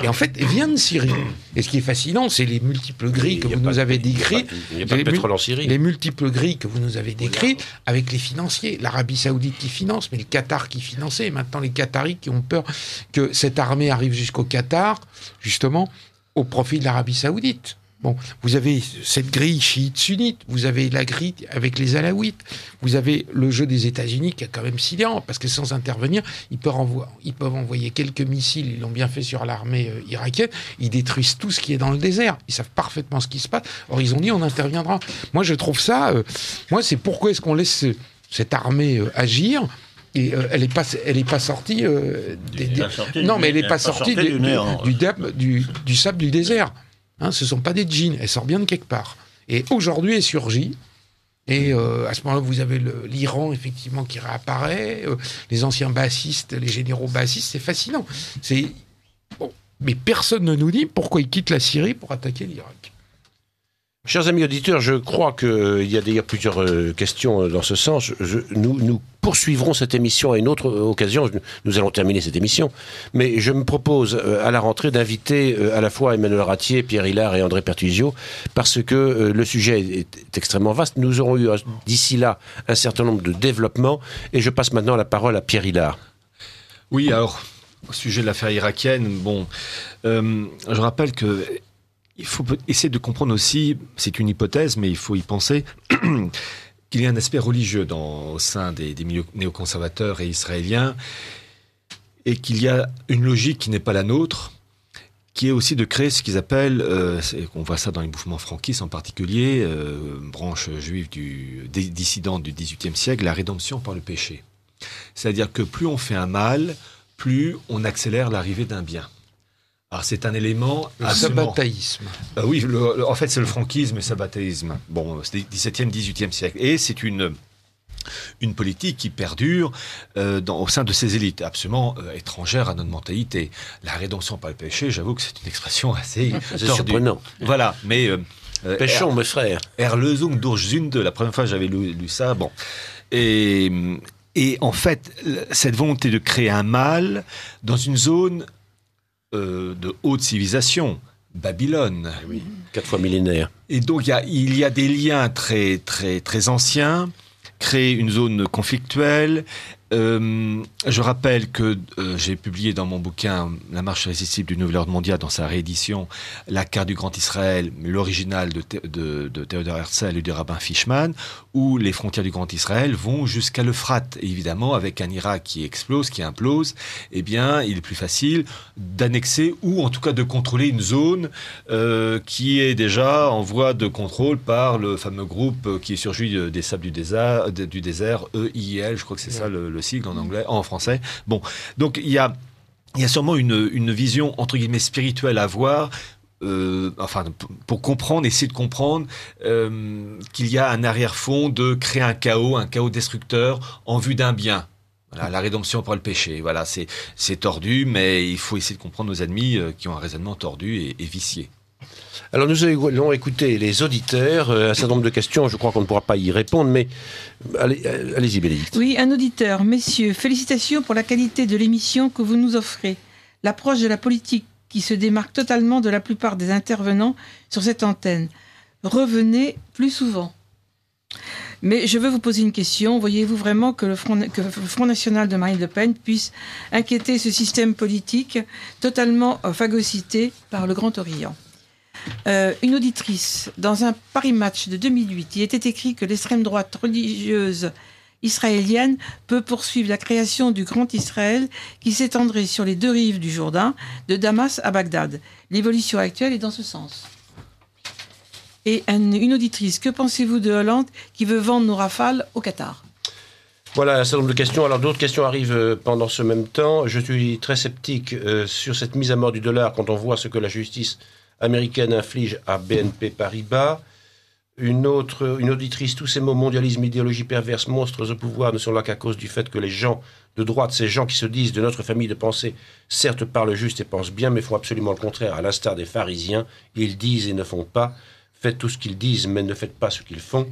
Et en fait, elle vient de Syrie. Et ce qui est fascinant, c'est les multiples grilles que vous nous avez décrites. pétrole en Syrie. Les multiples grilles que vous nous avez décrites avec les financiers. L'Arabie Saoudite qui finance, mais le Qatar qui finançait. Et maintenant, les Qataris qui ont peur que cette armée arrive jusqu'au Qatar, justement, au profit de l'Arabie Saoudite. Bon, vous avez cette grille chiite-sunnite, vous avez la grille avec les alaouites, vous avez le jeu des États-Unis qui est quand même sidérant, parce que sans intervenir, ils peuvent, envoyer, quelques missiles, ils l'ont bien fait sur l'armée euh, irakienne, ils détruisent tout ce qui est dans le désert, ils savent parfaitement ce qui se passe, or ils ont dit on interviendra. Moi je trouve ça, euh, moi c'est pourquoi est-ce qu'on laisse cette armée euh, agir et elle n'est pas, elle est pas sortie. non, mais elle n'est pas, sortie du sable du désert. Hein, ce ne sont pas des djinns. elle sort bien de quelque part. Et aujourd'hui, elle surgit. Et euh, à ce moment-là, vous avez l'Iran, effectivement, qui réapparaît, euh, les anciens bassistes, les généraux bassistes, c'est fascinant. Mais personne ne nous dit pourquoi ils quittent la Syrie pour attaquer l'Irak. Chers amis auditeurs, je crois qu'il euh, y a d'ailleurs plusieurs euh, questions euh, dans ce sens. nous, poursuivrons cette émission à une autre occasion. nous allons terminer cette émission. Mais je me propose à la rentrée d'inviter à la fois Emmanuel Ratier, Pierre Hillard et André Pertusio, parce que le sujet est, extrêmement vaste. Nous aurons eu d'ici là un certain nombre de développements. Et je passe maintenant la parole à Pierre Hillard. Oui, alors, au sujet de l'affaire irakienne, bon, je rappelle que il faut essayer de comprendre aussi, c'est une hypothèse, mais il faut y penser. qu'il y a un aspect religieux dans, au sein des, des milieux néoconservateurs et israéliens, et qu'il y a une logique qui n'est pas la nôtre, qui est aussi de créer ce qu'ils appellent, euh, on voit ça dans les mouvements franquistes en particulier, euh, branche juive du des dissidents du XVIIIe siècle, la rédemption par le péché. C'est-à-dire que plus on fait un mal, plus on accélère l'arrivée d'un bien c'est un élément... un absolument... Ah oui, en fait c'est le franquisme et le Bon, c'est 17e, 18e siècle. Et c'est une une politique qui perdure euh, au sein de ces élites, absolument euh, étrangères à notre mentalité. La rédemption par le péché, j'avoue que c'est une expression assez tordue. Surprenant. Voilà, mais... Euh, péchons, Pêchons, mes frères. Erlesung Durchsünde, la première fois j'avais lu, ça, bon. Et, et en fait, cette volonté de créer un mal dans une zone euh, de haute civilisation, Babylone. Eh oui, quatre fois millénaire. Et donc il y a des liens très, très, très anciens, créer une zone conflictuelle, euh, je rappelle que euh, j'ai publié dans mon bouquin La marche irrésistible du Nouvel Ordre mondial dans sa réédition La carte du Grand Israël, l'original de, de, Herzl et du rabbin Fishman, où les frontières du Grand Israël vont jusqu'à l'Euphrate. Évidemment, avec un Irak qui explose, qui implose, eh bien, il est plus facile d'annexer ou en tout cas de contrôler une zone euh, qui est déjà en voie de contrôle par le fameux groupe qui est des sables du désert, du désert EIL, je crois que c'est ça le en anglais, en français. Bon, donc il y a, il y a sûrement une, vision entre guillemets spirituelle à voir euh, enfin, pour comprendre, essayer de comprendre euh, qu'il y a un arrière-fond de créer un chaos, un chaos destructeur en vue d'un bien. la rédemption pour le péché. Voilà, c'est tordu, mais il faut essayer de comprendre nos ennemis euh, qui ont un raisonnement tordu et vicié. Alors nous allons écouter les auditeurs. Euh, un certain nombre de questions, je crois qu'on ne pourra pas y répondre, mais euh, allez-y, allez Oui, un auditeur. Messieurs, félicitations pour la qualité de l'émission que vous nous offrez. L'approche de la politique qui se démarque totalement de la plupart des intervenants sur cette antenne. Revenez plus souvent. Mais je veux vous poser une question. Voyez-vous vraiment que le, Front, que le, Front, National de Marine Le Pen puisse inquiéter ce système politique totalement euh, phagocyté par le Grand Orient euh, une auditrice, dans un Paris Match de 2008, il était écrit que l'extrême droite religieuse israélienne peut poursuivre la création du Grand Israël qui s'étendrait sur les deux rives du Jourdain, de Damas à Bagdad. L'évolution actuelle est dans ce sens. Et une auditrice, que pensez-vous de Hollande qui veut vendre nos rafales au Qatar voilà un certain nombre de questions. Alors d'autres questions arrivent euh, pendant ce même temps. Je suis très sceptique euh, sur cette mise à mort du dollar quand on voit ce que la justice américaine inflige à BNP Paribas. Une autre, une auditrice, tous ces mots mondialisme, idéologie perverse, monstres au pouvoir ne sont là qu'à cause du fait que les gens de droite, ces gens qui se disent de notre famille de pensée, certes parlent juste et pensent bien, mais font absolument le contraire, à l'instar des pharisiens, ils disent et ne font pas, faites tout ce qu'ils disent, mais ne faites pas ce qu'ils font.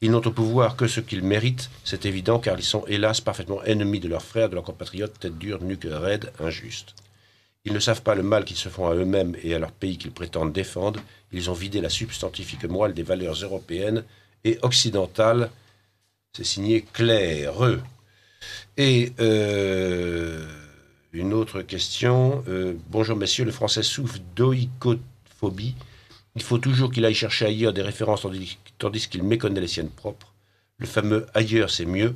Ils n'ont au pouvoir que ce qu'ils méritent, c'est évident, car ils sont hélas parfaitement ennemis de leurs frères, de leurs compatriotes, tête dure, nuque raide, injustes. Ils ne savent pas le mal qu'ils se font à eux-mêmes et à leur pays qu'ils prétendent défendre. Ils ont vidé la substantifique moelle des valeurs européennes et occidentales. C'est signé claireux. Et euh, une autre question. Euh, bonjour messieurs, le français souffre d'oïcophobie. Il faut toujours qu'il aille chercher ailleurs des références tandis qu'il méconnaît les siennes propres. Le fameux ailleurs c'est mieux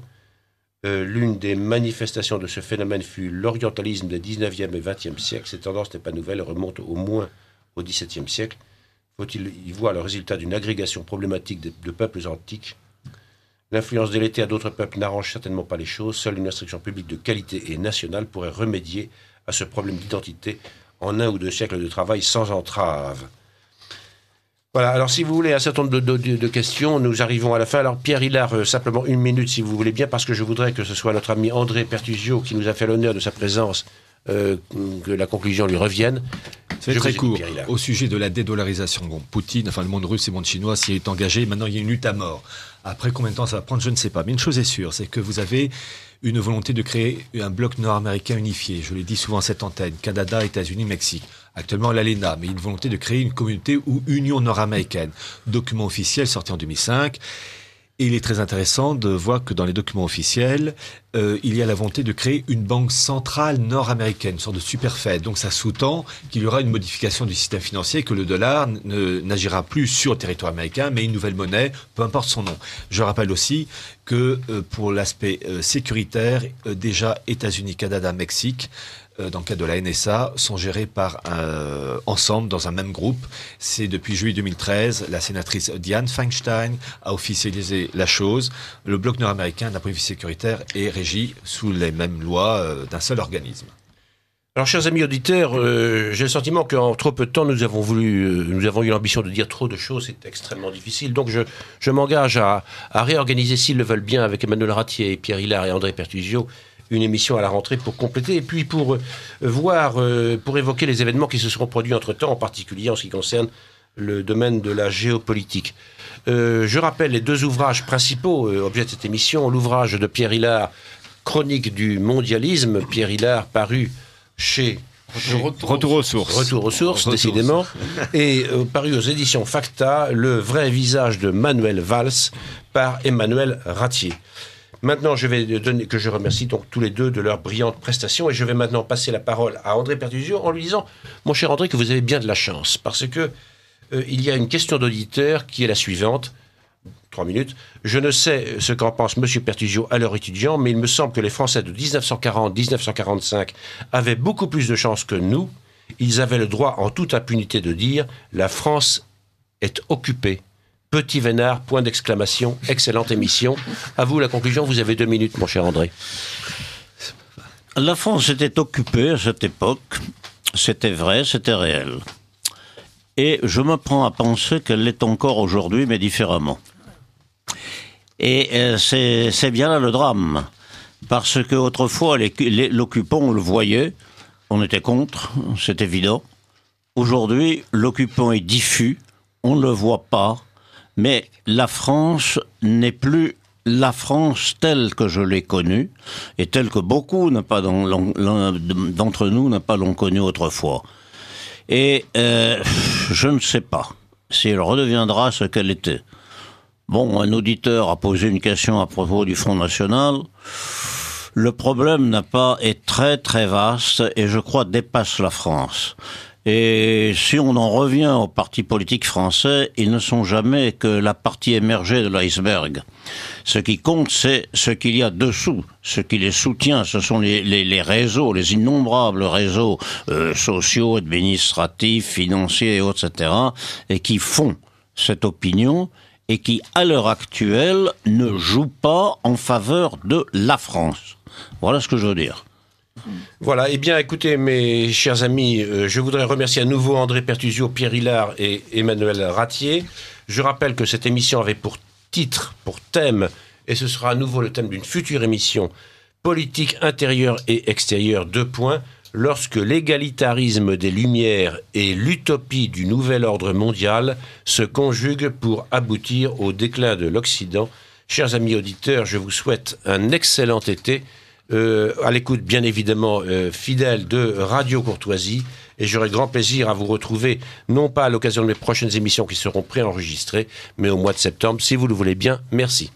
euh, l'une des manifestations de ce phénomène fut l'orientalisme des 19e et 20e siècles. Cette tendance n'est pas nouvelle, elle remonte au moins au 17e siècle. Faut-il y voir le résultat d'une agrégation problématique de, peuples antiques L'influence de à d'autres peuples n'arrange certainement pas les choses. Seule une instruction publique de qualité et nationale pourrait remédier à ce problème d'identité en un ou deux siècles de travail sans entrave. Voilà, alors si vous voulez un certain nombre de, questions, nous arrivons à la fin. Alors Pierre Hillard, euh, simplement une minute si vous voulez bien, parce que je voudrais que ce soit notre ami André Pertusio qui nous a fait l'honneur de sa présence, euh, que la conclusion lui revienne. C'est très court. Au sujet de la dédollarisation, bon, Poutine, enfin le monde russe et le monde chinois s'y est engagé, maintenant il y a une lutte à mort. Après combien de temps ça va prendre, je ne sais pas. Mais une chose est sûre, c'est que vous avez une volonté de créer un bloc nord-américain unifié. Je l'ai dit souvent cette antenne, Canada, États-Unis, Mexique. Actuellement l'ALENA, mais une volonté de créer une communauté ou union nord-américaine. Document officiel sorti en 2005. Et il est très intéressant de voir que dans les documents officiels, euh, il y a la volonté de créer une banque centrale nord-américaine, une sorte de superfait. Donc ça sous-tend qu'il y aura une modification du système financier, que le dollar n'agira plus sur le territoire américain, mais une nouvelle monnaie, peu importe son nom. Je rappelle aussi que euh, pour l'aspect euh, sécuritaire, déjà États-Unis, Canada, Mexique, euh, dans le cadre de la NSA, sont gérés par un, euh, ensemble dans un même groupe. C'est depuis juillet 2013, la sénatrice Diane Feinstein a officialisé la chose. Le bloc nord-américain, d'un point de sécuritaire, est régi sous les mêmes lois euh, d'un seul organisme. Alors, chers amis auditeurs, j'ai le sentiment qu'en trop peu de temps, nous avons voulu, nous avons eu l'ambition de dire trop de choses. C'est extrêmement difficile. Donc, je, je m'engage à, réorganiser, s'ils le veulent bien, avec Emmanuel Ratier, Pierre Hillard et André Pertugio une émission à la rentrée pour compléter et puis pour euh, voir, euh, pour évoquer les événements qui se seront produits entre-temps, en particulier en ce qui concerne le domaine de la géopolitique. Euh, je rappelle les deux ouvrages principaux, objets de cette émission, l'ouvrage de Pierre Hillard, Chronique du mondialisme, Pierre Hillard paru chez... Retour, aux sources. décidément. Et paru aux éditions Facta, Le vrai visage de Manuel Valls par Emmanuel Ratier. Maintenant, je vais donner, que je remercie donc tous les deux de leur brillante prestation, et je vais maintenant passer la parole à André Pertusio en lui disant, mon cher André, que vous avez bien de la chance, parce que euh, il y a une question d'auditeur qui est la suivante. Trois minutes. Je ne sais ce qu'en pense M. Pertusio à leur étudiant, mais il me semble que les Français de 1940-1945 avaient beaucoup plus de chance que nous. Ils avaient le droit en toute impunité de dire La France est occupée. Petit Vénard, point d'exclamation, excellente émission. À vous la conclusion, vous avez deux minutes, mon cher André. La France était occupée à cette époque, c'était vrai, c'était réel. Et je me prends à penser qu'elle l'est encore aujourd'hui, mais différemment. Et euh, c'est bien là le drame, parce que autrefois l'occupant, on le voyait, on était contre, c'est évident. Aujourd'hui, l'occupant est diffus, on ne le voit pas, mais la France n'est plus la France telle que je l'ai connue et telle que beaucoup d'entre nous n'ont pas l'ont connue autrefois. Et euh, je ne sais pas si elle redeviendra ce qu'elle était. Bon, un auditeur a posé une question à propos du Front National. Le problème n'a pas est très très vaste et je crois dépasse la France. Et si on en revient aux partis politiques français, ils ne sont jamais que la partie émergée de l'iceberg. Ce qui compte, c'est ce qu'il y a dessous, ce qui les soutient. Ce sont les, réseaux, les innombrables réseaux euh, sociaux, administratifs, financiers, et autres, etc., et qui font cette opinion et qui, à l'heure actuelle, ne jouent pas en faveur de la France. Voilà ce que je veux dire. Voilà, et eh bien écoutez mes chers amis, euh, je voudrais remercier à nouveau André Pertusio, Pierre Hillard et Emmanuel Ratier. Je rappelle que cette émission avait pour titre, pour thème, et ce sera à nouveau le thème d'une future émission, politique intérieure et extérieure, deux points, lorsque l'égalitarisme des Lumières et l'utopie du nouvel ordre mondial se conjuguent pour aboutir au déclin de l'Occident. Chers amis auditeurs, je vous souhaite un excellent été euh, à l'écoute bien évidemment euh, fidèle de Radio Courtoisie et j'aurai grand plaisir à vous retrouver, non pas à l'occasion de mes prochaines émissions qui seront préenregistrées, mais au mois de septembre, si vous le voulez bien. Merci.